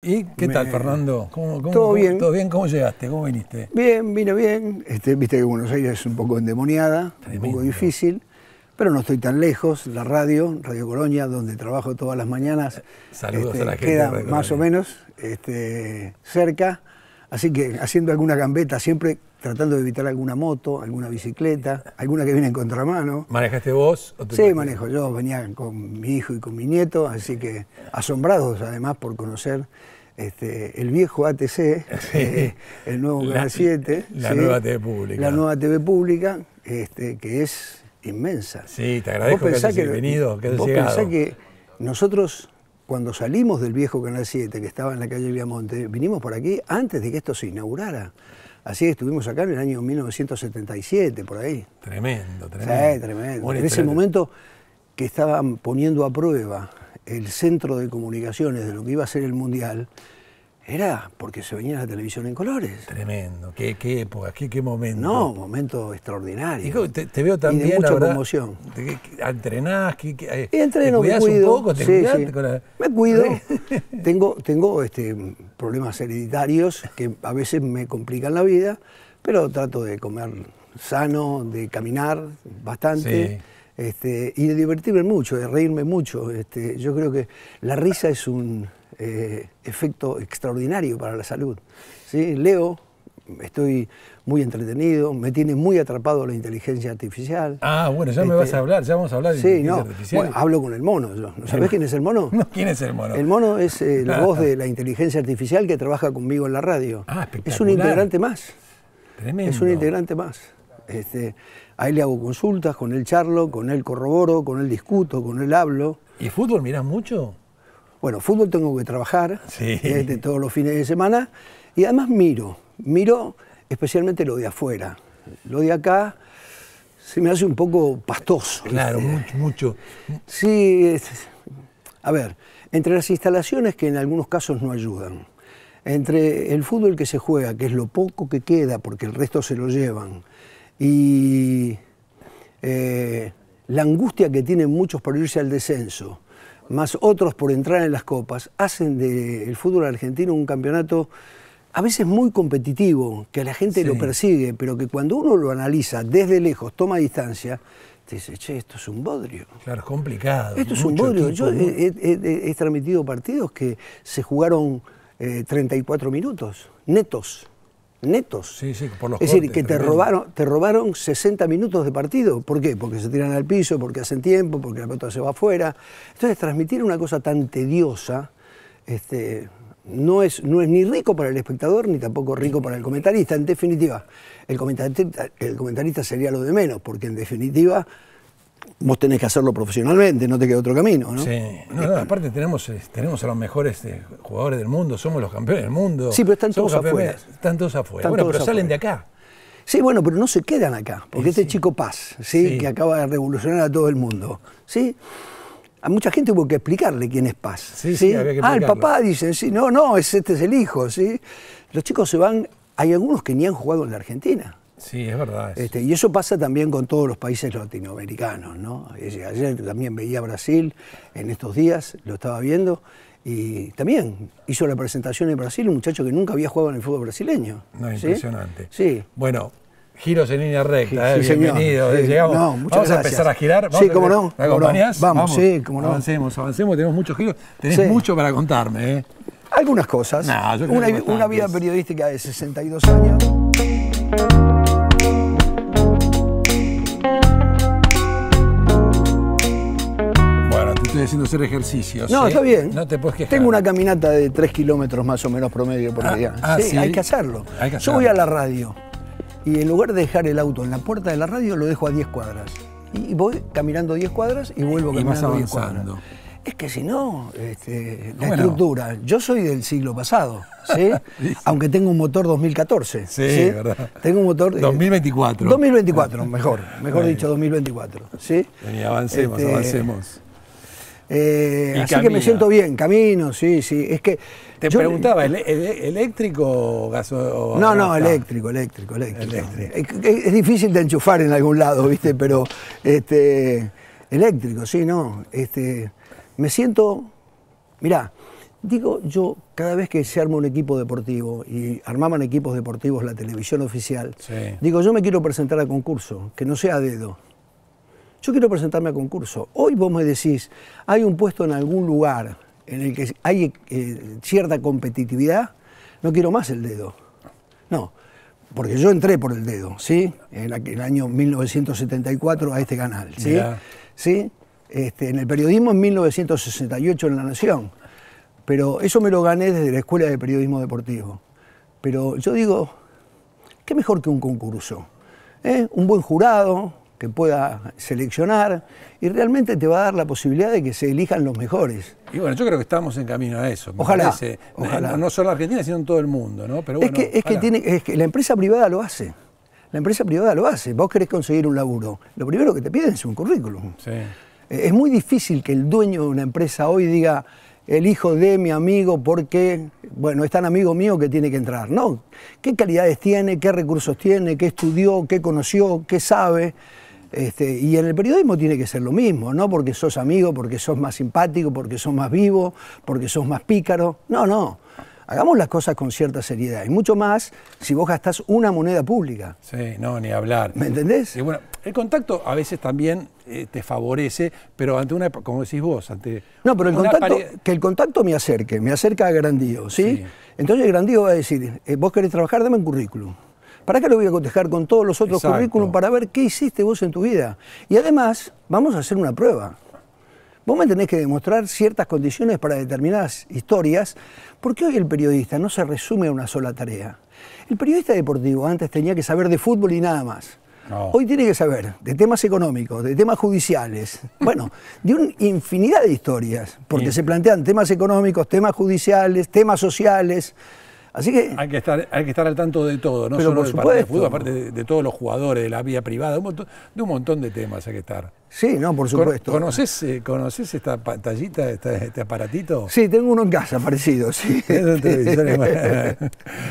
¿Y qué tal, Fernando? ¿Cómo, todo bien? ¿Todo bien? ¿Cómo llegaste? ¿Cómo viniste? Bien, vino bien. Este, viste que Buenos Aires es un poco endemoniada, un poco difícil, pero no estoy tan lejos. La radio, Radio Colonia, donde trabajo todas las mañanas, eh, este, queda más o menos este, cerca. Así que haciendo alguna gambeta siempre tratando de evitar alguna moto, alguna bicicleta, alguna que viene en contramano. ¿Manejaste vos? O sí, manejo yo, venía con mi hijo y con mi nieto, así que asombrados además por conocer este, el viejo ATC, eh, el nuevo Canal 7. La nueva TV pública. La nueva TV pública, este, que es inmensa. Sí, te agradezco que hayas venido, que hayas vos llegado. que nosotros cuando salimos del viejo Canal 7, que estaba en la calle Viamonte, vinimos por aquí antes de que esto se inaugurara. Así que estuvimos acá en el año 1977, por ahí. Tremendo, tremendo. Sí, tremendo. en ese momento que estaban poniendo a prueba el centro de comunicaciones de lo que iba a ser el Mundial, era porque se venía la televisión en colores. Tremendo, qué, qué época, qué, momento. No, momento extraordinario. te, veo también, y de mucha conmoción. ¿Entrenás? Qué, eh, ¿te me cuido. un poco? ¿Te sí, Me cuido. tengo tengo este, problemas hereditarios que a veces me complican la vida, pero trato de comer sano, de caminar bastante. Este, y de divertirme mucho, de reírme mucho. Este, yo creo que la risa es un, eh, efecto extraordinario para la salud. Leo, estoy muy entretenido, me tiene muy atrapado la inteligencia artificial. Ah, bueno, ya me este, vas a hablar, ya vamos a hablar de inteligencia artificial. hablo con el mono, sabés quién es el mono? ¿quién es el mono? El mono es eh, la ah, voz de ah. la inteligencia artificial que trabaja conmigo en la radio. Ah, es un integrante más. Es un integrante más. Este, a le hago consultas, con él charlo, con él corroboro, con él discuto, con él hablo. ¿Y fútbol mirás mucho? Bueno, fútbol tengo que trabajar eh, todos los fines de semana y además miro, miro especialmente lo de afuera. Lo de acá se me hace un poco pastoso. Claro, mucho, mucho. Sí, a ver, entre las instalaciones que en algunos casos no ayudan, entre el fútbol que se juega, que es lo poco que queda porque el resto se lo llevan, y eh, la angustia que tienen muchos por irse al descenso, más otros por entrar en las copas, hacen del fútbol argentino un campeonato a veces muy competitivo, que la gente lo persigue, pero que cuando uno lo analiza desde lejos, toma distancia, te dice, che, esto es un bodrio. Claro, es complicado. Esto es un bodrio. Yo he, transmitido partidos que se jugaron 34 eh, minutos, netos netos. es decir, que te robaron, te robaron 60 minutos de partido. ¿Por qué? Porque se tiran al piso, porque hacen tiempo, porque la pelota se va afuera. Entonces, transmitir una cosa tan tediosa este, no, es, no es ni rico para el espectador ni tampoco rico para el comentarista. En definitiva, el el comentarista sería lo de menos, porque en definitiva vos tenés que hacerlo profesionalmente, no te queda otro camino, ¿no? Sí, aparte tenemos, eh, tenemos a los mejores eh, jugadores del mundo, somos los campeones del mundo. Sí, pero están todos afuera. Están todos afuera. bueno, pero salen de acá. Sí, bueno, pero no se quedan acá, porque este chico Paz, ¿sí? que acaba de revolucionar a todo el mundo, ¿sí? A mucha gente hubo que explicarle quién es Paz. Sí, Ah, el papá, dice, sí, no, no, este es el hijo, ¿sí? Los chicos se van, hay algunos que ni han jugado en la Argentina. Sí, es verdad. Este, y eso pasa también con todos los países latinoamericanos, ¿no? Ayer también veía Brasil, en estos días lo estaba viendo, y también hizo la presentación en Brasil un muchacho que nunca había jugado en el fútbol brasileño. No, impresionante. Sí. Bueno, giros en línea recta, ¿eh? bienvenido. vamos a empezar a girar. sí, cómo no. Vamos, sí, cómo no. Avancemos, avancemos, tenemos muchos giros. Tenés mucho para contarme. ¿eh? Algunas cosas. una, una vida periodística de 62 años. hacer ejercicios. No, está bien. No te Tengo una caminata de 3 kilómetros más o menos promedio por ah, día. Ah, sí, Hay, que hacerlo. Yo voy a la radio y en lugar de dejar el auto en la puerta de la radio, lo dejo a 10 cuadras. Y voy caminando 10 cuadras y vuelvo caminando 10 cuadras. Es que si no, este, la estructura. Yo soy del siglo pasado, ¿sí? Aunque tengo un motor 2014. Sí, verdad. Tengo un motor. 2024. Eh, 2024, ah. mejor. Mejor dicho, 2024. ¿sí? avancemos, este, avancemos. Eh, así que me siento bien, camino, sí, sí. Es que. Te preguntaba, eléctrico o gaso? no, no, eléctrico, eléctrico, eléctrico. Es, difícil de enchufar en algún lado, ¿viste? Pero. Este, eléctrico, sí, no. Este, me siento. Mirá, digo yo, cada vez que se arma un equipo deportivo y armaban equipos deportivos la televisión oficial, digo yo me quiero presentar al concurso, que no sea dedo. Yo quiero presentarme a concurso. Hoy vos me decís, hay un puesto en algún lugar en el que hay eh, cierta competitividad, no quiero más el dedo. No, porque yo entré por el dedo, ¿sí? En el año 1974 a este canal, ¿sí? Este, en el periodismo en 1968 en La Nación. Pero eso me lo gané desde la Escuela de Periodismo Deportivo. Pero yo digo, ¿qué mejor que un concurso? ¿Eh? Un buen jurado, que pueda seleccionar y realmente te va a dar la posibilidad de que se elijan los mejores. Y bueno, yo creo que estamos en camino a eso. ojalá, ojalá. No, solo solo Argentina, sino en todo el mundo, ¿no? es, que, es que, la empresa privada lo hace. La empresa privada lo hace. Vos querés conseguir un laburo. Lo primero que te piden es un currículum. Sí. Eh, es muy difícil que el dueño de una empresa hoy diga, el hijo de mi amigo porque, bueno, es tan amigo mío que tiene que entrar. No, ¿qué calidades tiene? ¿Qué recursos tiene? ¿Qué estudió? ¿Qué conoció? ¿Qué sabe? Este, y en el periodismo tiene que ser lo mismo, no porque sos amigo, porque sos más simpático, porque sos más vivo, porque sos más pícaro. No, no. Hagamos las cosas con cierta seriedad. Y mucho más si vos gastás una moneda pública. Sí, no, ni hablar. ¿Me entendés? Y bueno, el contacto a veces también eh, te favorece, pero ante una, como decís vos, ante... No, pero el contacto, que el contacto me acerque, me acerca a Grandío, ¿sí? Entonces Grandío va a decir, eh, vos querés trabajar, dame un currículum. ¿Para qué lo voy a cotejar con todos los otros currículum para ver qué hiciste vos en tu vida? Y además, vamos a hacer una prueba. Vos me tenés que demostrar ciertas condiciones para determinadas historias, porque hoy el periodista no se resume a una sola tarea. El periodista deportivo antes tenía que saber de fútbol y nada más. Hoy tiene que saber de temas económicos, de temas judiciales, bueno, de una infinidad de historias, porque se plantean temas económicos, temas judiciales, temas sociales. Así que, hay, que estar, hay que estar al tanto de todo, no solo fútbol, aparte de, todos los jugadores, de la vía privada, de un, montón, de temas hay que estar. Sí, no, por supuesto. ¿Conoces, eh, esta pantallita, este aparatito? Sí, tengo uno en casa parecido, sí.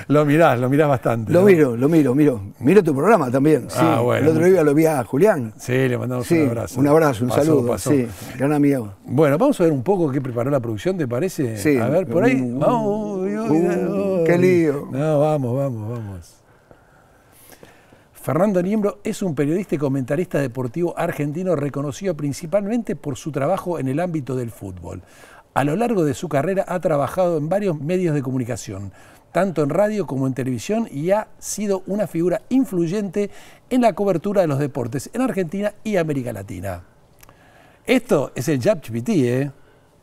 lo mirás, lo mirás bastante. Lo miro, lo miro, miro. Miro tu programa también. Ah, bueno. El otro día lo vi a Julián. Sí, le mandamos un abrazo. Un abrazo, un saludo. Pasó. Sí, gran amigo. Bueno, vamos a ver un poco qué preparó la producción, ¿te parece? Sí. A ver, por ahí. vamos. Qué lío. No, vamos, vamos, vamos. Fernando Niembro es un periodista y comentarista deportivo argentino reconocido principalmente por su trabajo en el ámbito del fútbol. A lo largo de su carrera ha trabajado en varios medios de comunicación, tanto en radio como en televisión, y ha sido una figura influyente en la cobertura de los deportes en Argentina y América Latina. Esto es el ChatGPT, ¿eh?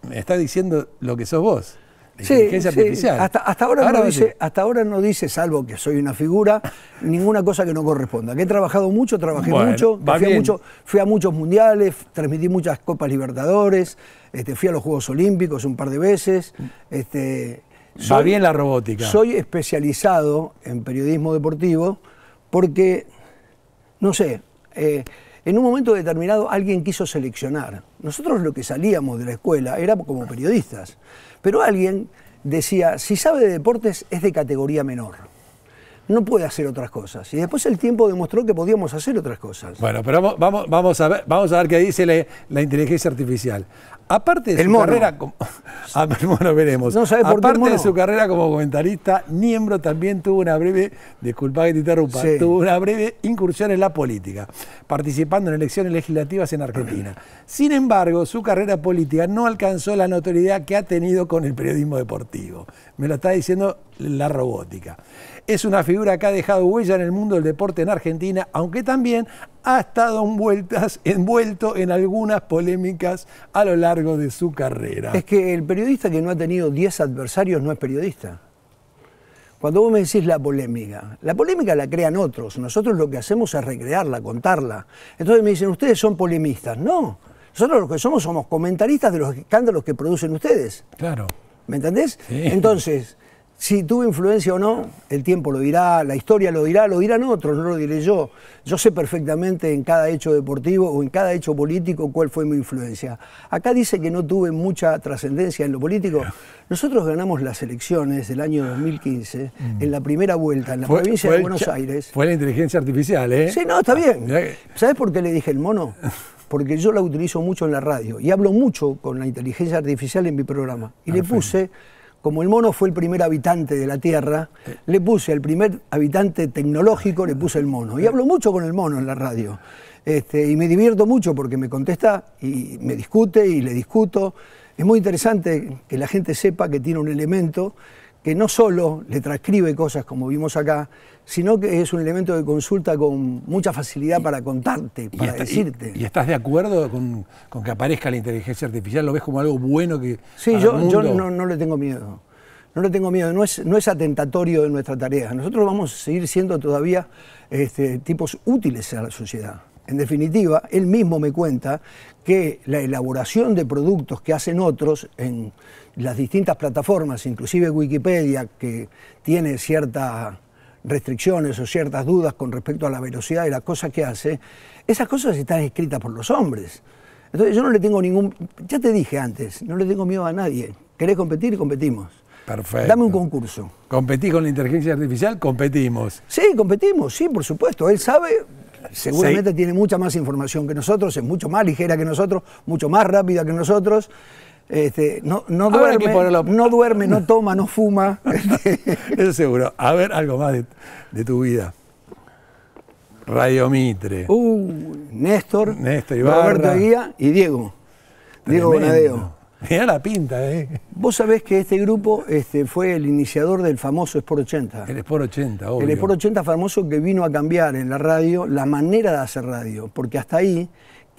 Me está diciendo lo que sos vos sí, Hasta, ahora no dice, hasta, ahora no dice, salvo que soy una figura, ninguna cosa que no corresponda. Que he trabajado mucho, trabajé mucho, fui a, mucho, fui a muchos mundiales, transmití muchas Copas Libertadores, este, fui a los Juegos Olímpicos un par de veces. Este, va bien la robótica. Soy especializado en periodismo deportivo porque, no sé, eh, en un momento determinado alguien quiso seleccionar. Nosotros lo que salíamos de la escuela era como periodistas, pero alguien decía, si sabe de deportes es de categoría menor no puede hacer otras cosas. Y después el tiempo demostró que podíamos hacer otras cosas. Bueno, pero vamos, a, ver, vamos qué dice la, inteligencia artificial. Aparte de su carrera como. Ah, veremos. Aparte de su carrera como comentarista, Niembro también tuvo una breve. Disculpa interrumpa. Tuvo una breve incursión en la política, participando en elecciones legislativas en Argentina. Sin embargo, su carrera política no alcanzó la notoriedad que ha tenido con el periodismo deportivo. Me lo está diciendo la robótica es una figura que ha dejado huella en el mundo del deporte en Argentina, aunque también ha estado envuelto en algunas polémicas a lo largo de su carrera. Es que el periodista que no ha tenido 10 adversarios no es periodista. Cuando vos me decís la polémica, la polémica la crean otros, nosotros lo que hacemos es recrearla, contarla. Entonces me dicen, ustedes son polemistas. No, nosotros los que somos somos comentaristas de los escándalos que producen ustedes. Claro. ¿Me entendés? Entonces, si tuve influencia o no, el tiempo lo dirá, la historia lo dirá, lo dirán otros, no lo diré yo. Yo sé perfectamente en cada hecho deportivo o en cada hecho político cuál fue mi influencia. Acá dice que no tuve mucha trascendencia en lo político. Nosotros ganamos las elecciones del año 2015 mm. en la primera vuelta en la provincia de Buenos Aires. Fue la inteligencia artificial, ¿eh? Sí, no, está bien. Ah, ¿Sabes por qué le dije el mono? Porque yo la utilizo mucho en la radio y hablo mucho con la inteligencia artificial en mi programa. Y ah, le puse como el mono fue el primer habitante de la Tierra, le puse al primer habitante tecnológico, le puse el mono. Y hablo mucho con el mono en la radio. Este, y me divierto mucho porque me contesta y me discute y le discuto. Es muy interesante que la gente sepa que tiene un elemento que no solo le transcribe cosas como vimos acá, sino que es un elemento de consulta con mucha facilidad para contarte, para decirte. Y, estás de acuerdo con, que aparezca la inteligencia artificial? ¿Lo ves como algo bueno que... Sí, yo, yo no, le tengo miedo. No le tengo miedo, no es, no es atentatorio de nuestra tarea. Nosotros vamos a seguir siendo todavía este, tipos útiles a la sociedad. En definitiva, él mismo me cuenta que la elaboración de productos que hacen otros en las distintas plataformas, inclusive Wikipedia, que tiene cierta restricciones o ciertas dudas con respecto a la velocidad de la cosas que hace, esas cosas están escritas por los hombres. Entonces yo no le tengo ningún, ya te dije antes, no le tengo miedo a nadie. ¿Querés competir? Competimos. Perfecto. Dame un concurso. ...competí con la inteligencia artificial? Competimos. Sí, competimos, sí, por supuesto. Él sabe, seguramente tiene mucha más información que nosotros, es mucho más ligera que nosotros, mucho más rápida que nosotros. Este, no, no, duerme, no toma, no fuma. Este, eso seguro. A ver, algo más de, tu vida. Radio Mitre. Néstor, Néstor Roberto Aguía y Diego. Diego Bonadeo. Mirá la pinta, ¿eh? Vos sabés que este grupo este, fue el iniciador del famoso Sport 80. El Sport 80, obvio. El Sport 80 famoso que vino a cambiar en la radio la manera de hacer radio, porque hasta ahí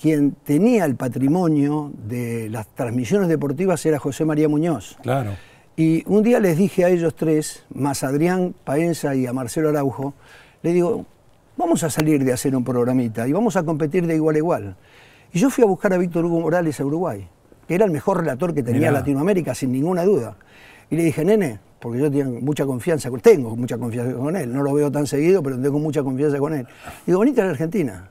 quien tenía el patrimonio de las transmisiones deportivas era José María Muñoz. Claro. Y un día les dije a ellos tres, más a Adrián Paenza y a Marcelo Araujo, le digo, vamos a salir de hacer un programita y vamos a competir de igual a igual. Y yo fui a buscar a Víctor Hugo Morales a Uruguay, que era el mejor relator que tenía Latinoamérica, sin ninguna duda. Y le dije, nene, porque yo tengo mucha confianza, tengo mucha confianza con él, no lo veo tan seguido, pero tengo mucha confianza con él. Digo, bonita la Argentina,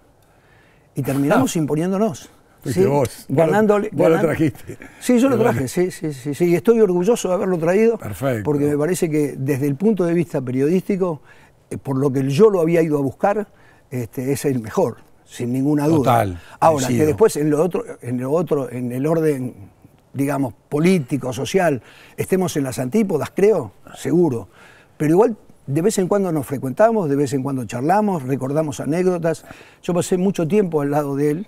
y terminamos imponiéndonos. ¿sí? Vos, lo trajiste. Sí, yo lo traje, sí, sí, sí, Y estoy orgulloso de haberlo traído, Perfecto. porque me parece que desde el punto de vista periodístico, eh, por lo que yo lo había ido a buscar, este, es el mejor, sin ninguna duda. Total, Ahora, que después en lo otro, en lo otro, en el orden, digamos, político, social, estemos en las antípodas, creo, seguro. Pero igual de vez en cuando nos frecuentamos, de vez en cuando charlamos, recordamos anécdotas. Yo pasé mucho tiempo al lado de él,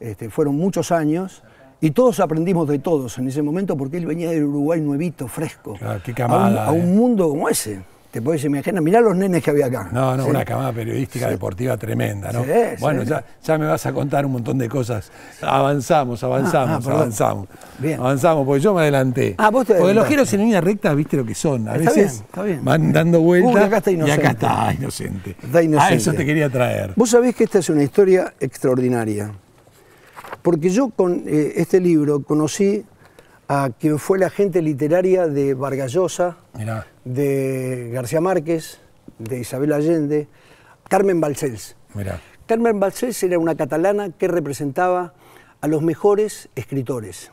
este, fueron muchos años, y todos aprendimos de todos en ese momento porque él venía del Uruguay nuevito, fresco, ah, qué a, un, eh. mundo como ese. Te podés imaginar, mirá los nenes que había acá. No, no, una camada periodística deportiva tremenda, ¿no? bueno, ya, me vas a contar un montón de cosas. Avanzamos, ah, avanzamos, ah, avanzamos. Bien. Avanzamos, porque yo me adelanté. Ah, vos te Porque los giros en línea recta, viste lo que son. A veces van dando vueltas. Uh, acá está inocente. Y acá está inocente. Está ah, inocente. eso te quería traer. Vos sabés que esta es una historia extraordinaria. Porque yo con eh, este libro conocí a quien fue la gente literaria de Vargallosa, Mirá de García Márquez, de Isabel Allende, Carmen Balcells. Carmen Balcells era una catalana que representaba a los mejores escritores.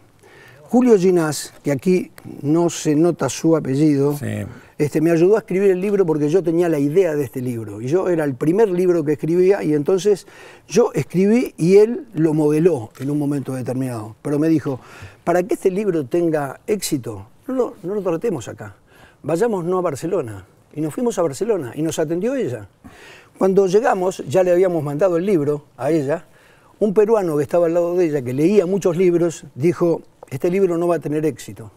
Julio Ginás, que aquí no se nota su apellido, este, me ayudó a escribir el libro porque yo tenía la idea de este libro. Y yo era el primer libro que escribía y entonces yo escribí y él lo modeló en un momento determinado. Pero me dijo, para que este libro tenga éxito, no lo, no lo tratemos acá vayamos no a Barcelona. Y nos fuimos a Barcelona y nos atendió ella. Cuando llegamos, ya le habíamos mandado el libro a ella, un peruano que estaba al lado de ella, que leía muchos libros, dijo, este libro no va a tener éxito.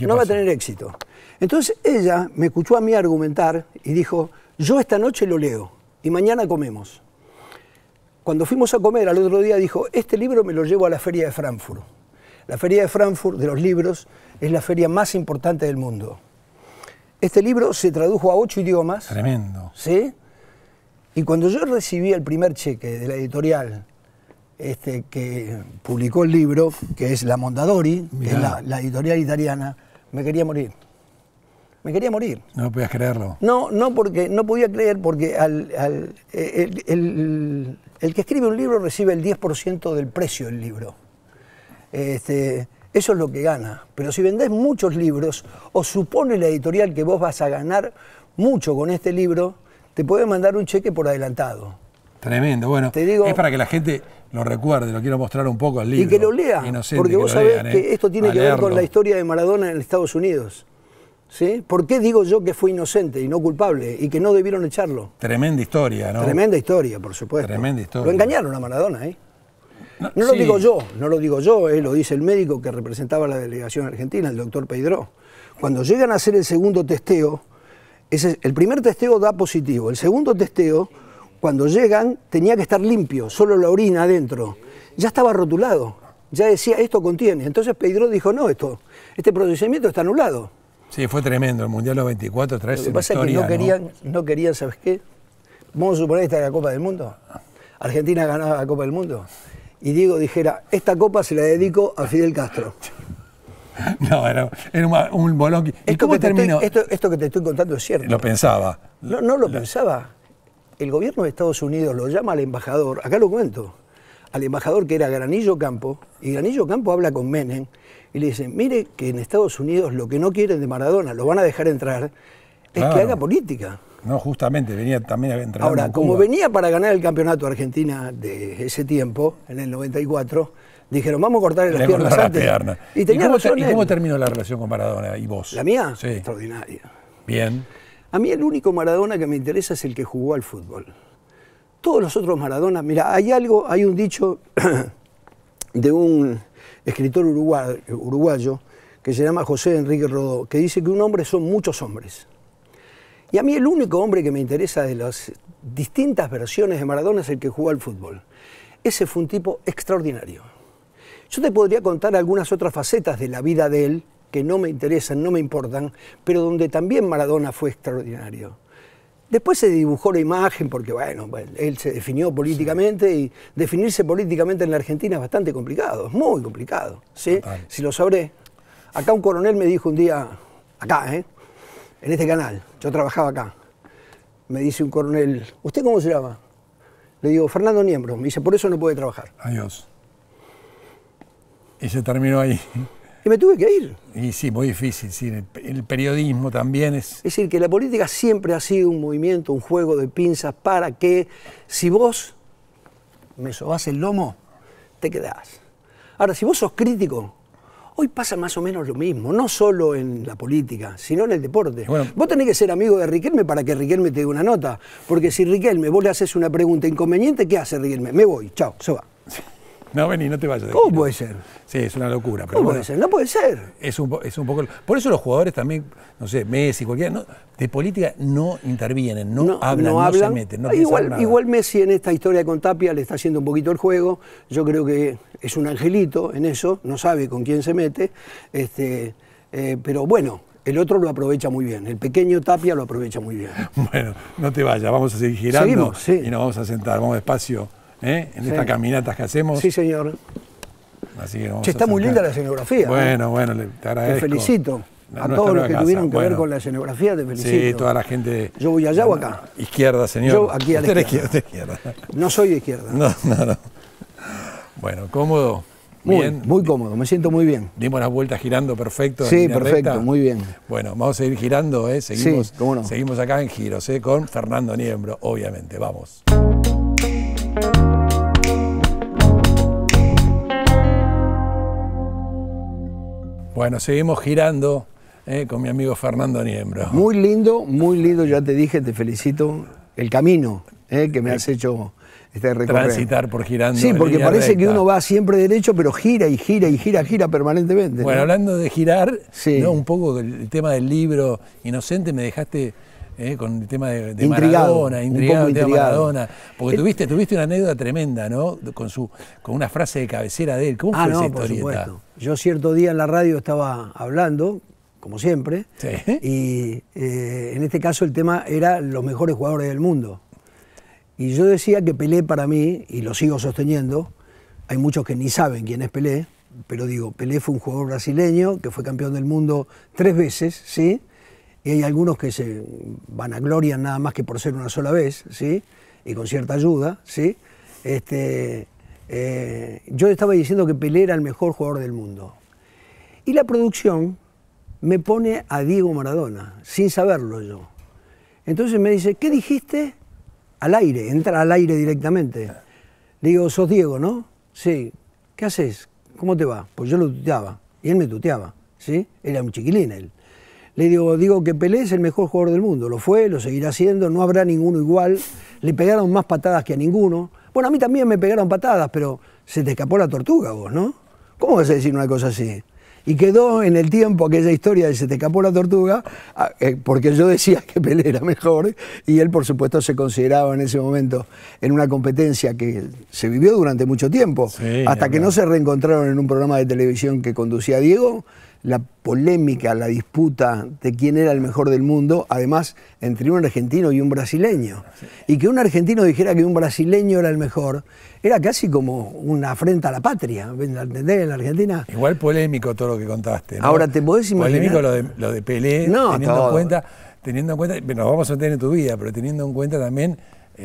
no va a tener éxito. Entonces ella me escuchó a mí argumentar y dijo, yo esta noche lo leo y mañana comemos. Cuando fuimos a comer al otro día dijo, este libro me lo llevo a la feria de Frankfurt. La feria de Frankfurt de los libros es la feria más importante del mundo. Este libro se tradujo a ocho idiomas. Tremendo. ¿Sí? Y cuando yo recibí el primer cheque de la editorial este, que publicó el libro, que es La Mondadori, es la, editorial italiana, me quería morir. Me quería morir. No podías creerlo. No, no, porque no podía creer, porque al, eh, el, el, que escribe un libro recibe el 10% del precio del libro. Este, eso es lo que gana. Pero si vendés muchos libros o supone la editorial que vos vas a ganar mucho con este libro, te puede mandar un cheque por adelantado. Tremendo, bueno, te digo, es para que la gente lo recuerde, lo quiero mostrar un poco al libro. Y que lo lea, porque vos sabés ¿eh? que esto tiene que ver con la historia de Maradona en Estados Unidos. ¿Sí? ¿Por qué digo yo que fue inocente y no culpable y que no debieron echarlo? Tremenda historia, ¿no? Tremenda historia, por supuesto. Tremenda historia. Lo engañaron a Maradona, ¿eh? No, lo digo yo, no lo digo yo, eh, lo dice el médico que representaba la delegación argentina, el doctor Peidró. Cuando llegan a hacer el segundo testeo, el primer testeo da positivo, el segundo testeo, cuando llegan, tenía que estar limpio, solo la orina adentro. Ya estaba rotulado, ya decía, esto contiene. Entonces Pedro dijo, no, esto, este procedimiento está anulado. Sí, fue tremendo, el Mundial los 24 trae Lo que pasa es que no querían, querían, ¿sabes qué? Vamos a suponer que esta era la Copa del Mundo. Argentina ganaba la Copa del Mundo y Diego dijera, esta copa se la dedico a Fidel Castro. No, era, un, bolón. esto esto, que te estoy contando es cierto. Lo pensaba. No, no lo pensaba. El gobierno de Estados Unidos lo llama al embajador, acá lo cuento, al embajador que era Granillo Campo, y Granillo Campo habla con Menem y le dice, mire que en Estados Unidos lo que no quieren de Maradona, lo van a dejar entrar, es que haga política. No, justamente, venía también entrenando. Ahora, como venía para ganar el campeonato Argentina de ese tiempo, en el 94, dijeron, vamos a cortar las piernas antes. Y, cómo, cómo terminó la relación con Maradona y vos? ¿La mía? Extraordinaria. Bien. A mí el único Maradona que me interesa es el que jugó al fútbol. Todos los otros Maradona, mira, hay algo, hay un dicho de un escritor uruguayo que se llama José Enrique Rodó, que dice que un hombre son muchos hombres. Y a mí el único hombre que me interesa de las distintas versiones de Maradona es el que jugó al fútbol. Ese fue un tipo extraordinario. Yo te podría contar algunas otras facetas de la vida de él que no me interesan, no me importan, pero donde también Maradona fue extraordinario. Después se dibujó la imagen porque, bueno, pues, él se definió políticamente y definirse políticamente en la Argentina es bastante complicado, es muy complicado, ¿sí? Si lo sabré. Acá un coronel me dijo un día, acá, ¿eh? en este canal, yo trabajaba acá. Me dice un coronel, ¿usted cómo se llama? Le digo, Fernando Niembro. Me dice, por eso no puede trabajar. Adiós. Y se terminó ahí. Y me tuve que ir. Y sí, muy difícil, sí. El, periodismo también es... Es decir, que la política siempre ha sido un movimiento, un juego de pinzas para que si vos me sobás el lomo, te quedás. Ahora, si vos sos crítico, Hoy pasa más o menos lo mismo, no solo en la política, sino en el deporte. vos tenés que ser amigo de Riquelme para que Riquelme te dé una nota, porque si Riquelme vos le haces una pregunta inconveniente, ¿qué hace Riquelme? Me voy, chao, se va. No, vení, no te vayas. ¿Cómo puede ser? Sí, es una locura. ¿Cómo pero puede ser? No puede ser. Es un, es un poco. Por eso los jugadores también, no sé, Messi, cualquiera, no, de política no intervienen, no, hablan, no, se meten. Ah, igual, igual Messi en esta historia con Tapia le está haciendo un poquito el juego. Yo creo que es un angelito en eso, no sabe con quién se mete. Este, eh, pero bueno, el otro lo aprovecha muy bien, el pequeño Tapia lo aprovecha muy bien. Bueno, no te vayas, vamos a seguir girando y nos vamos a sentar, vamos despacio. ¿eh? en estas caminatas que hacemos. Sí, señor. está muy linda la escenografía. Bueno, ¿eh? bueno, te agradezco. Te felicito. a todos los que tuvieron que ver con la escenografía, te felicito. Sí, toda la gente. Yo voy allá o acá. Izquierda, señor. Yo aquí a la izquierda. No soy de izquierda. No, no, no. Bueno, cómodo. Muy, bien. muy cómodo, me siento muy bien. Dimos las vueltas girando perfecto. Sí, perfecto, muy bien. Bueno, vamos a seguir girando, ¿eh? seguimos, cómo no. seguimos acá en giros, ¿eh? con Fernando Niembro, obviamente. Vamos. Bueno, seguimos girando eh, con mi amigo Fernando Niembro. Muy lindo, muy lindo, ya te dije, te felicito. El camino eh, que me has hecho este recorrido. Transitar por girando. Sí, porque parece que uno va siempre derecho, pero gira y gira y gira, gira permanentemente. Bueno, hablando de girar, un poco el tema del libro Inocente, me dejaste ¿eh? con el tema de, de Maradona, intrigado, Porque eh, tuviste, tuviste una anécdota tremenda, ¿no? Con su, con una frase de cabecera de él. ¿Cómo ah, fue no, Por supuesto. Yo cierto día en la radio estaba hablando, como siempre, y eh, en este caso el tema era los mejores jugadores del mundo. Y yo decía que Pelé para mí, y lo sigo sosteniendo, hay muchos que ni saben quién es Pelé, pero digo, Pelé fue un jugador brasileño que fue campeón del mundo tres veces, ¿sí? y hay algunos que se van a vanaglorian nada más que por ser una sola vez, ¿sí? y con cierta ayuda. ¿sí? Este, eh, yo estaba diciendo que Pelé era el mejor jugador del mundo. Y la producción me pone a Diego Maradona, sin saberlo yo. Entonces me dice, ¿qué dijiste? Al aire, entra al aire directamente. Le digo, sos Diego, ¿no? Sí. ¿Qué haces? ¿Cómo te va? Pues yo lo tuteaba. Y él me tuteaba, ¿sí? Era un chiquilín él. Le digo, digo que Pelé es el mejor jugador del mundo. Lo fue, lo seguirá siendo, no habrá ninguno igual. Le pegaron más patadas que a ninguno. Bueno, a mí también me pegaron patadas, pero se te escapó la tortuga vos, ¿no? ¿Cómo vas a decir una cosa así? Y quedó en el tiempo aquella historia de se te escapó la tortuga, ah, eh, porque yo decía que Pelé era mejor, y él por supuesto se consideraba en ese momento en una competencia que se vivió durante mucho tiempo, hasta que no se reencontraron en un programa de televisión que conducía Diego, la polémica, la disputa de quién era el mejor del mundo, además entre un argentino y un brasileño. Y que un argentino dijera que un brasileño era el mejor, era casi como una afrenta a la patria, ¿entendés? En la Argentina. Igual polémico todo lo que contaste. Ahora, ¿te podés imaginar? Polémico lo de, lo de Pelé, teniendo en cuenta, teniendo en cuenta, nos vamos a tener en tu vida, pero teniendo en cuenta también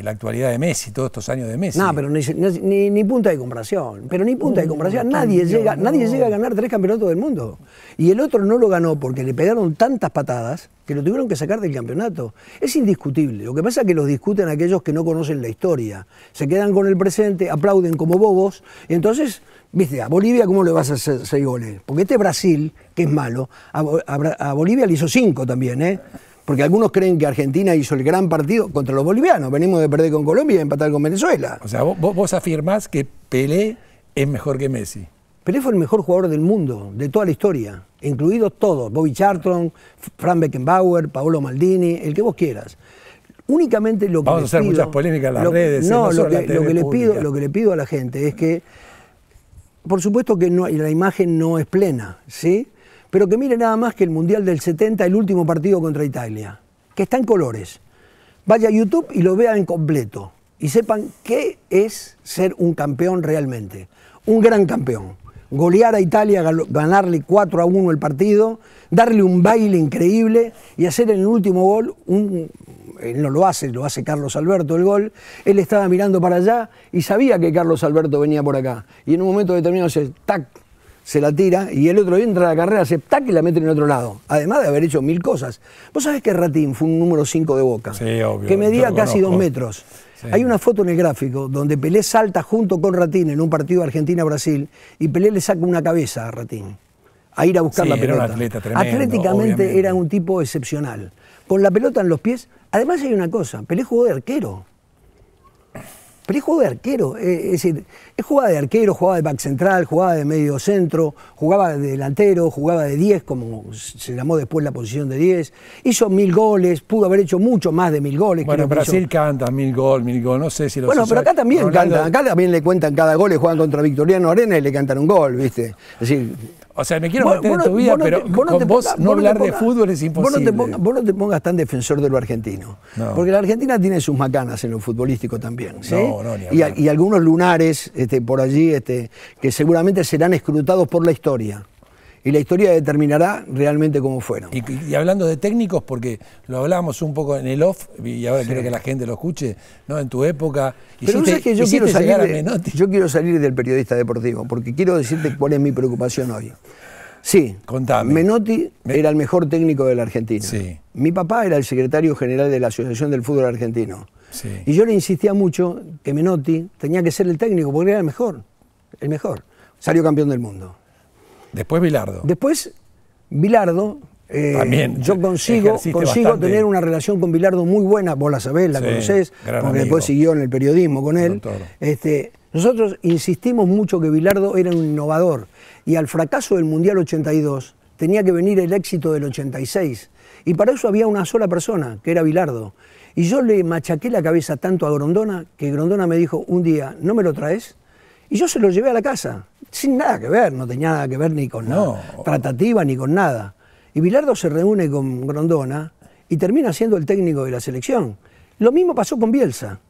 la actualidad de Messi, todos estos años de Messi. No, pero ni, punta de comparación. Pero ni punta de comparación. nadie, llega, nadie llega a ganar tres campeonatos del mundo. Y el otro no lo ganó porque le pegaron tantas patadas que lo tuvieron que sacar del campeonato. Es indiscutible. Lo que pasa es que los discuten aquellos que no conocen la historia. Se quedan con el presente, aplauden como bobos. Y entonces, viste, a Bolivia, ¿cómo le vas a hacer seis goles? Porque este Brasil, que es malo, a, a Bolivia le hizo cinco también, ¿eh? Porque algunos creen que Argentina hizo el gran partido contra los bolivianos. Venimos de perder con Colombia y empatar con Venezuela. O sea, vos, vos afirmás que Pelé es mejor que Messi. Pelé fue el mejor jugador del mundo, de toda la historia, incluidos todos, Bobby Charlton, Fran Beckenbauer, Paolo Maldini, el que vos quieras. Únicamente lo que Vamos a hacer muchas polémicas en las lo, redes. No, lo, que, le pido, lo que le pido a la gente es que, por supuesto que no, la imagen no es plena, ¿sí? Pero que mire nada más que el Mundial del 70, el último partido contra Italia, que está en colores. Vaya a YouTube y lo vea en completo y sepan qué es ser un campeón realmente. Un gran campeón. Golear a Italia, ganarle 4 a 1 el partido, darle un baile increíble y hacer en el último gol, él eh, no lo hace, lo hace Carlos Alberto el gol. Él estaba mirando para allá y sabía que Carlos Alberto venía por acá. Y en un momento determinado se tac, se la tira y el otro entra a la carrera, se que y la mete en el otro lado. Además de haber hecho mil cosas. Vos sabés que Ratín fue un número 5 de boca. Sí, obvio. Que medía casi dos metros. Hay una foto en el gráfico donde Pelé salta junto con Ratín en un partido Argentina-Brasil y Pelé le saca una cabeza a Ratín a ir a buscar la pelota. Era Atléticamente era un tipo excepcional. Con la pelota en los pies, además hay una cosa, Pelé jugó de arquero. Pero es de arquero, eh, es decir, es de arquero, jugaba de back central, jugaba de medio centro, jugaba de delantero, jugaba de 10, como se llamó después la posición de 10. Hizo mil goles, pudo haber hecho mucho más de mil goles. Bueno, Brasil canta mil gol, mil goles, no sé si lo Bueno, pero acá también acá también le cuentan cada gol, juegan contra Victoriano Arena y le cantan un gol, ¿viste? Es decir, o sea, me quiero meter en tu vida, pero no vos no hablar de fútbol es imposible. vos no te, pongas tan defensor de lo argentino. Porque la Argentina tiene sus macanas en lo futbolístico también. ¿sí? Y, y, algunos lunares este, por allí este, que seguramente serán escrutados por la historia y la historia determinará realmente cómo fueron. Y, hablando de técnicos, porque lo hablábamos un poco en el off, y ahora creo que la gente lo escuche, ¿no? En tu época. Pero hiciste, que yo quiero, salir yo quiero salir del periodista deportivo, porque quiero decirte cuál es mi preocupación hoy. Sí. Contame. Menotti era el mejor técnico de la Argentina. Mi papá era el secretario general de la Asociación del Fútbol Argentino. Sí. Y yo le insistía mucho que Menotti tenía que ser el técnico porque era el mejor. El mejor. Salió campeón del mundo. Después Bilardo. Después Bilardo. Eh, También. Yo consigo, consigo tener una relación con Bilardo muy buena, vos la sabés, la porque después siguió en el periodismo con él. este, nosotros insistimos mucho que Bilardo era un innovador y al fracaso del Mundial 82 tenía que venir el éxito del 86. Y para eso había una sola persona, que era Bilardo. Y yo le machaqué la cabeza tanto a Grondona que Grondona me dijo un día, ¿no me lo traes? Y yo se lo llevé a la casa sin nada que ver, no tenía nada que ver ni con tratativa ni con nada. Y Bilardo se reúne con Grondona y termina siendo el técnico de la selección. Lo mismo pasó con Bielsa.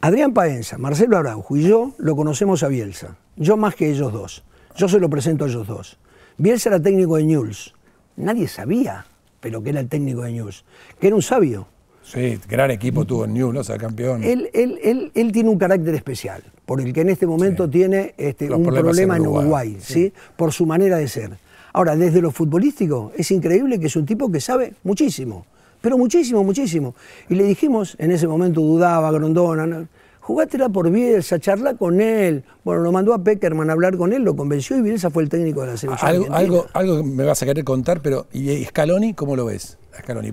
Adrián Paenza, Marcelo Araujo y yo lo conocemos a Bielsa. Yo más que ellos dos. Yo se lo presento a ellos dos. Bielsa era técnico de News. Nadie sabía, pero que era el técnico de News. Que era un sabio. Sí, gran equipo tuvo en New, ¿no? O sea, campeón. Él, él, él, él, tiene un carácter especial, por el que en este momento tiene este, un problema en Uruguay, ¿sí? Por su manera de ser. Ahora, desde lo futbolístico, es increíble que es un tipo que sabe muchísimo, pero muchísimo, muchísimo. Y le dijimos, en ese momento dudaba, Grondona, jugátela por Bielsa, charla con él. Bueno, lo mandó a Peckerman a hablar con él, lo convenció y Bielsa fue el técnico de la selección. Algo, algo, me vas a querer contar, pero ¿y Scaloni cómo lo ves? Scaloni,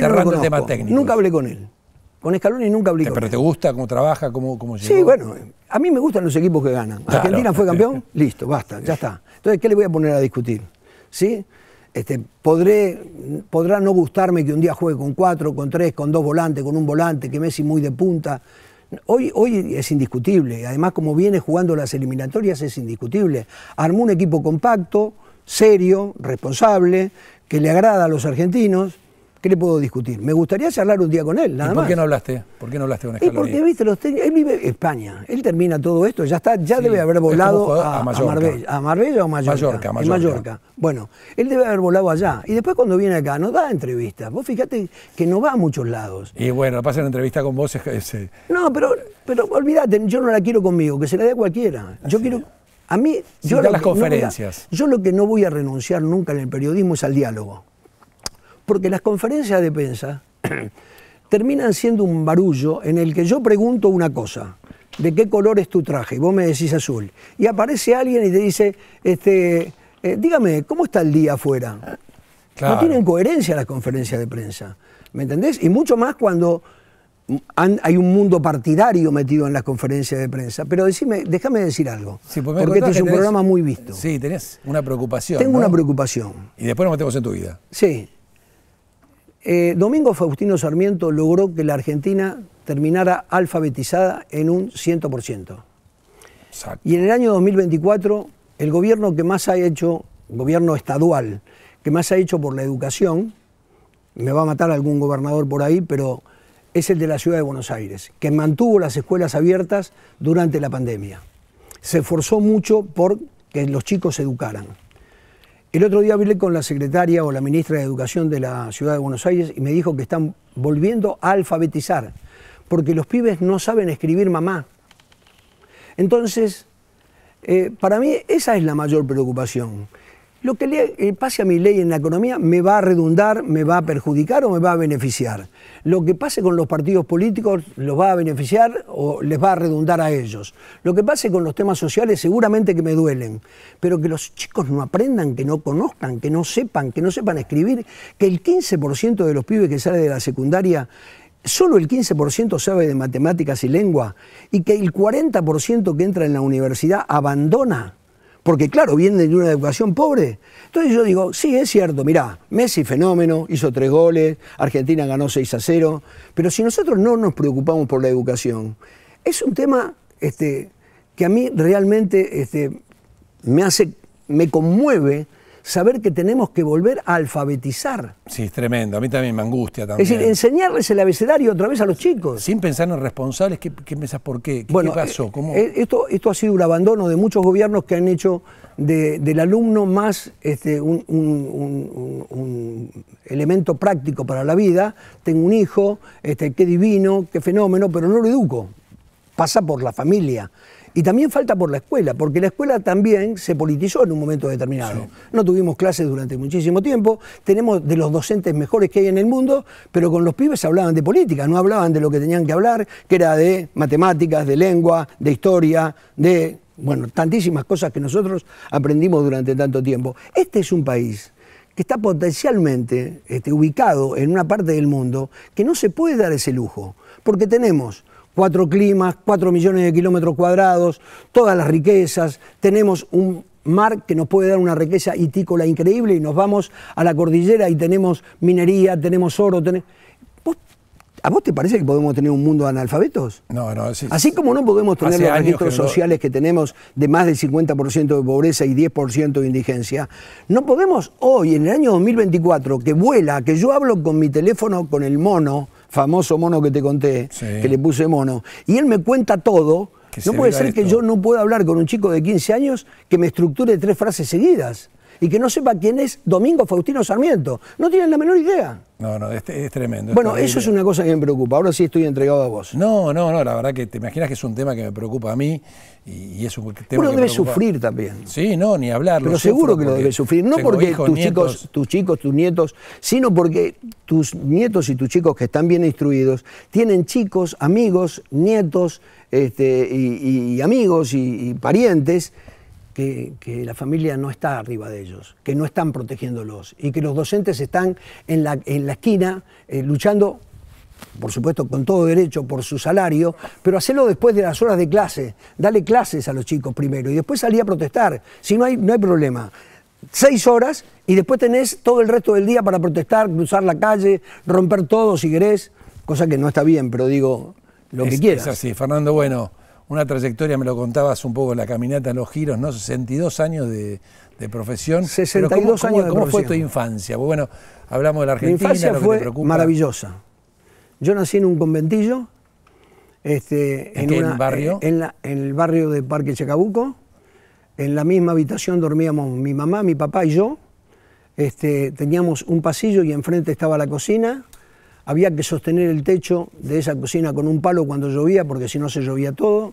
cerrando el tema técnico. Nunca hablé con él. Con Scaloni nunca hablé eh, con ¿Pero te gusta cómo trabaja, cómo, cómo Sí, bueno, a mí me gustan los equipos que ganan. Argentina fue campeón, listo, basta, ya está. Entonces, ¿qué le voy a poner a discutir? ¿Sí? Este, podré, podrá no gustarme que un día juegue con cuatro, con tres, con dos volantes, con un volante, que Messi muy de punta, Hoy, hoy es indiscutible, además como viene jugando las eliminatorias es indiscutible. Armó un equipo compacto, serio, responsable, que le agrada a los argentinos, ¿Qué le puedo discutir? Me gustaría charlar un día con él, nada ¿Y por qué no hablaste? ¿Por qué no hablaste con Escaloni? Porque, viste, él vive España. Él termina todo esto, ya está, ya debe haber volado a, Marbella. ¿A o Mallorca? Mallorca, Mallorca. Bueno, él debe haber volado allá. Y después cuando viene acá, no da entrevistas. Vos fíjate que no va a muchos lados. Y bueno, pasa una entrevista con vos es... Eh, no, pero, pero olvídate, yo no la quiero conmigo, que se la dé a cualquiera. Ah, yo quiero... A mí... yo las conferencias. yo lo que no voy a renunciar nunca en el periodismo es al diálogo porque las conferencias de prensa terminan siendo un barullo en el que yo pregunto una cosa, ¿de qué color es tu traje? Y vos me decís azul. Y aparece alguien y te dice, este, eh, dígame, ¿cómo está el día afuera? No tienen coherencia las conferencias de prensa, ¿me entendés? Y mucho más cuando hay un mundo partidario metido en las conferencias de prensa. Pero decime, déjame decir algo, pues porque este es un programa muy visto. Sí, tenés una preocupación. Tengo una preocupación. Y después nos metemos en tu vida. Sí, eh, Domingo Faustino Sarmiento logró que la Argentina terminara alfabetizada en un 100%. Y en el año 2024, el gobierno que más ha hecho, gobierno estadual, que más ha hecho por la educación, me va a matar algún gobernador por ahí, pero es el de la ciudad de Buenos Aires, que mantuvo las escuelas abiertas durante la pandemia. Se esforzó mucho por que los chicos se educaran. El otro día hablé con la secretaria o la ministra de Educación de la Ciudad de Buenos Aires y me dijo que están volviendo a alfabetizar, porque los pibes no saben escribir mamá. Entonces, eh, para mí esa es la mayor preocupación. Lo que le eh, pase a mi ley en la economía me va a redundar, me va a perjudicar o me va a beneficiar. Lo que pase con los partidos políticos los va a beneficiar o les va a redundar a ellos. Lo que pase con los temas sociales seguramente que me duelen, pero que los chicos no aprendan, que no conozcan, que no sepan, que no sepan escribir, que el 15% de los pibes que sale de la secundaria solo el 15% sabe de matemáticas y lengua y que el 40% que entra en la universidad abandona porque claro, viene de una educación pobre. Entonces yo digo, sí, es cierto, mirá, Messi fenómeno, hizo tres goles, Argentina ganó 6 a 0, pero si nosotros no nos preocupamos por la educación, es un tema este, que a mí realmente este, me hace, me conmueve saber que tenemos que volver a alfabetizar. Sí, es tremendo. A mí también me angustia también. Es decir, enseñarles el abecedario otra vez a los chicos. Sin pensar en responsables, ¿qué, qué pensás por qué? ¿Qué, pasó? Eh, eh, esto, esto ha sido un abandono de muchos gobiernos que han hecho del alumno más este, un, elemento práctico para la vida. Tengo un hijo, este, qué divino, qué fenómeno, pero no lo educo. Pasa por la familia. Y también falta por la escuela, porque la escuela también se politizó en un momento determinado. No tuvimos clases durante muchísimo tiempo, tenemos de los docentes mejores que hay en el mundo, pero con los pibes hablaban de política, no hablaban de lo que tenían que hablar, que era de matemáticas, de lengua, de historia, de, bueno, tantísimas cosas que nosotros aprendimos durante tanto tiempo. Este es un país que está potencialmente este, ubicado en una parte del mundo que no se puede dar ese lujo, porque tenemos cuatro climas, cuatro millones de kilómetros cuadrados, todas las riquezas, tenemos un mar que nos puede dar una riqueza itícola increíble y nos vamos a la cordillera y tenemos minería, tenemos oro, ¿A vos te parece que podemos tener un mundo de analfabetos? No, no, sí. Así como no podemos tener los registros sociales que tenemos de más del 50% de pobreza y 10% de indigencia, no podemos hoy, en el año 2024, que vuela, que yo hablo con mi teléfono, con el mono, famoso mono que te conté, que le puse mono. Y él me cuenta todo. no puede ser que yo no pueda hablar con un chico de 15 años que me estructure tres frases seguidas y que no sepa quién es Domingo Faustino Sarmiento. No tienen la menor idea. No, no, es, tremendo. Bueno, eso es una cosa que me preocupa. Ahora sí estoy entregado a vos. No, no, no, la verdad que te imaginas que es un tema que me preocupa a mí y, es un tema. Uno debe sufrir también. Sí, no, ni hablarlo... Pero seguro que lo debe sufrir. No porque tus chicos, tus chicos, tus nietos, sino porque tus nietos y tus chicos que están bien instruidos tienen chicos, amigos, nietos este, y, amigos y parientes que, la familia no está arriba de ellos, que no están protegiéndolos y que los docentes están en la, en la esquina eh, luchando, por supuesto, con todo derecho por su salario, pero hacerlo después de las horas de clase, dale clases a los chicos primero y después salir a protestar, si no hay, no hay problema seis horas y después tenés todo el resto del día para protestar, cruzar la calle, romper todo si querés, cosa que no está bien, pero digo lo que quieras. Es así, Fernando, bueno, una trayectoria, me lo contabas un poco la caminata, en los giros, ¿no? 62 años de, profesión. 62 ¿cómo, años ¿Cómo fue tu infancia? Bueno, hablamos de la Argentina, lo que te preocupa. maravillosa. Yo nací en un conventillo, este, ¿En, barrio? Eh, en, el barrio de Parque Chacabuco. En la misma habitación dormíamos mi mamá, mi papá y yo. Este, teníamos un pasillo y enfrente estaba la cocina. Había que sostener el techo de esa cocina con un palo cuando llovía, porque si no se llovía todo.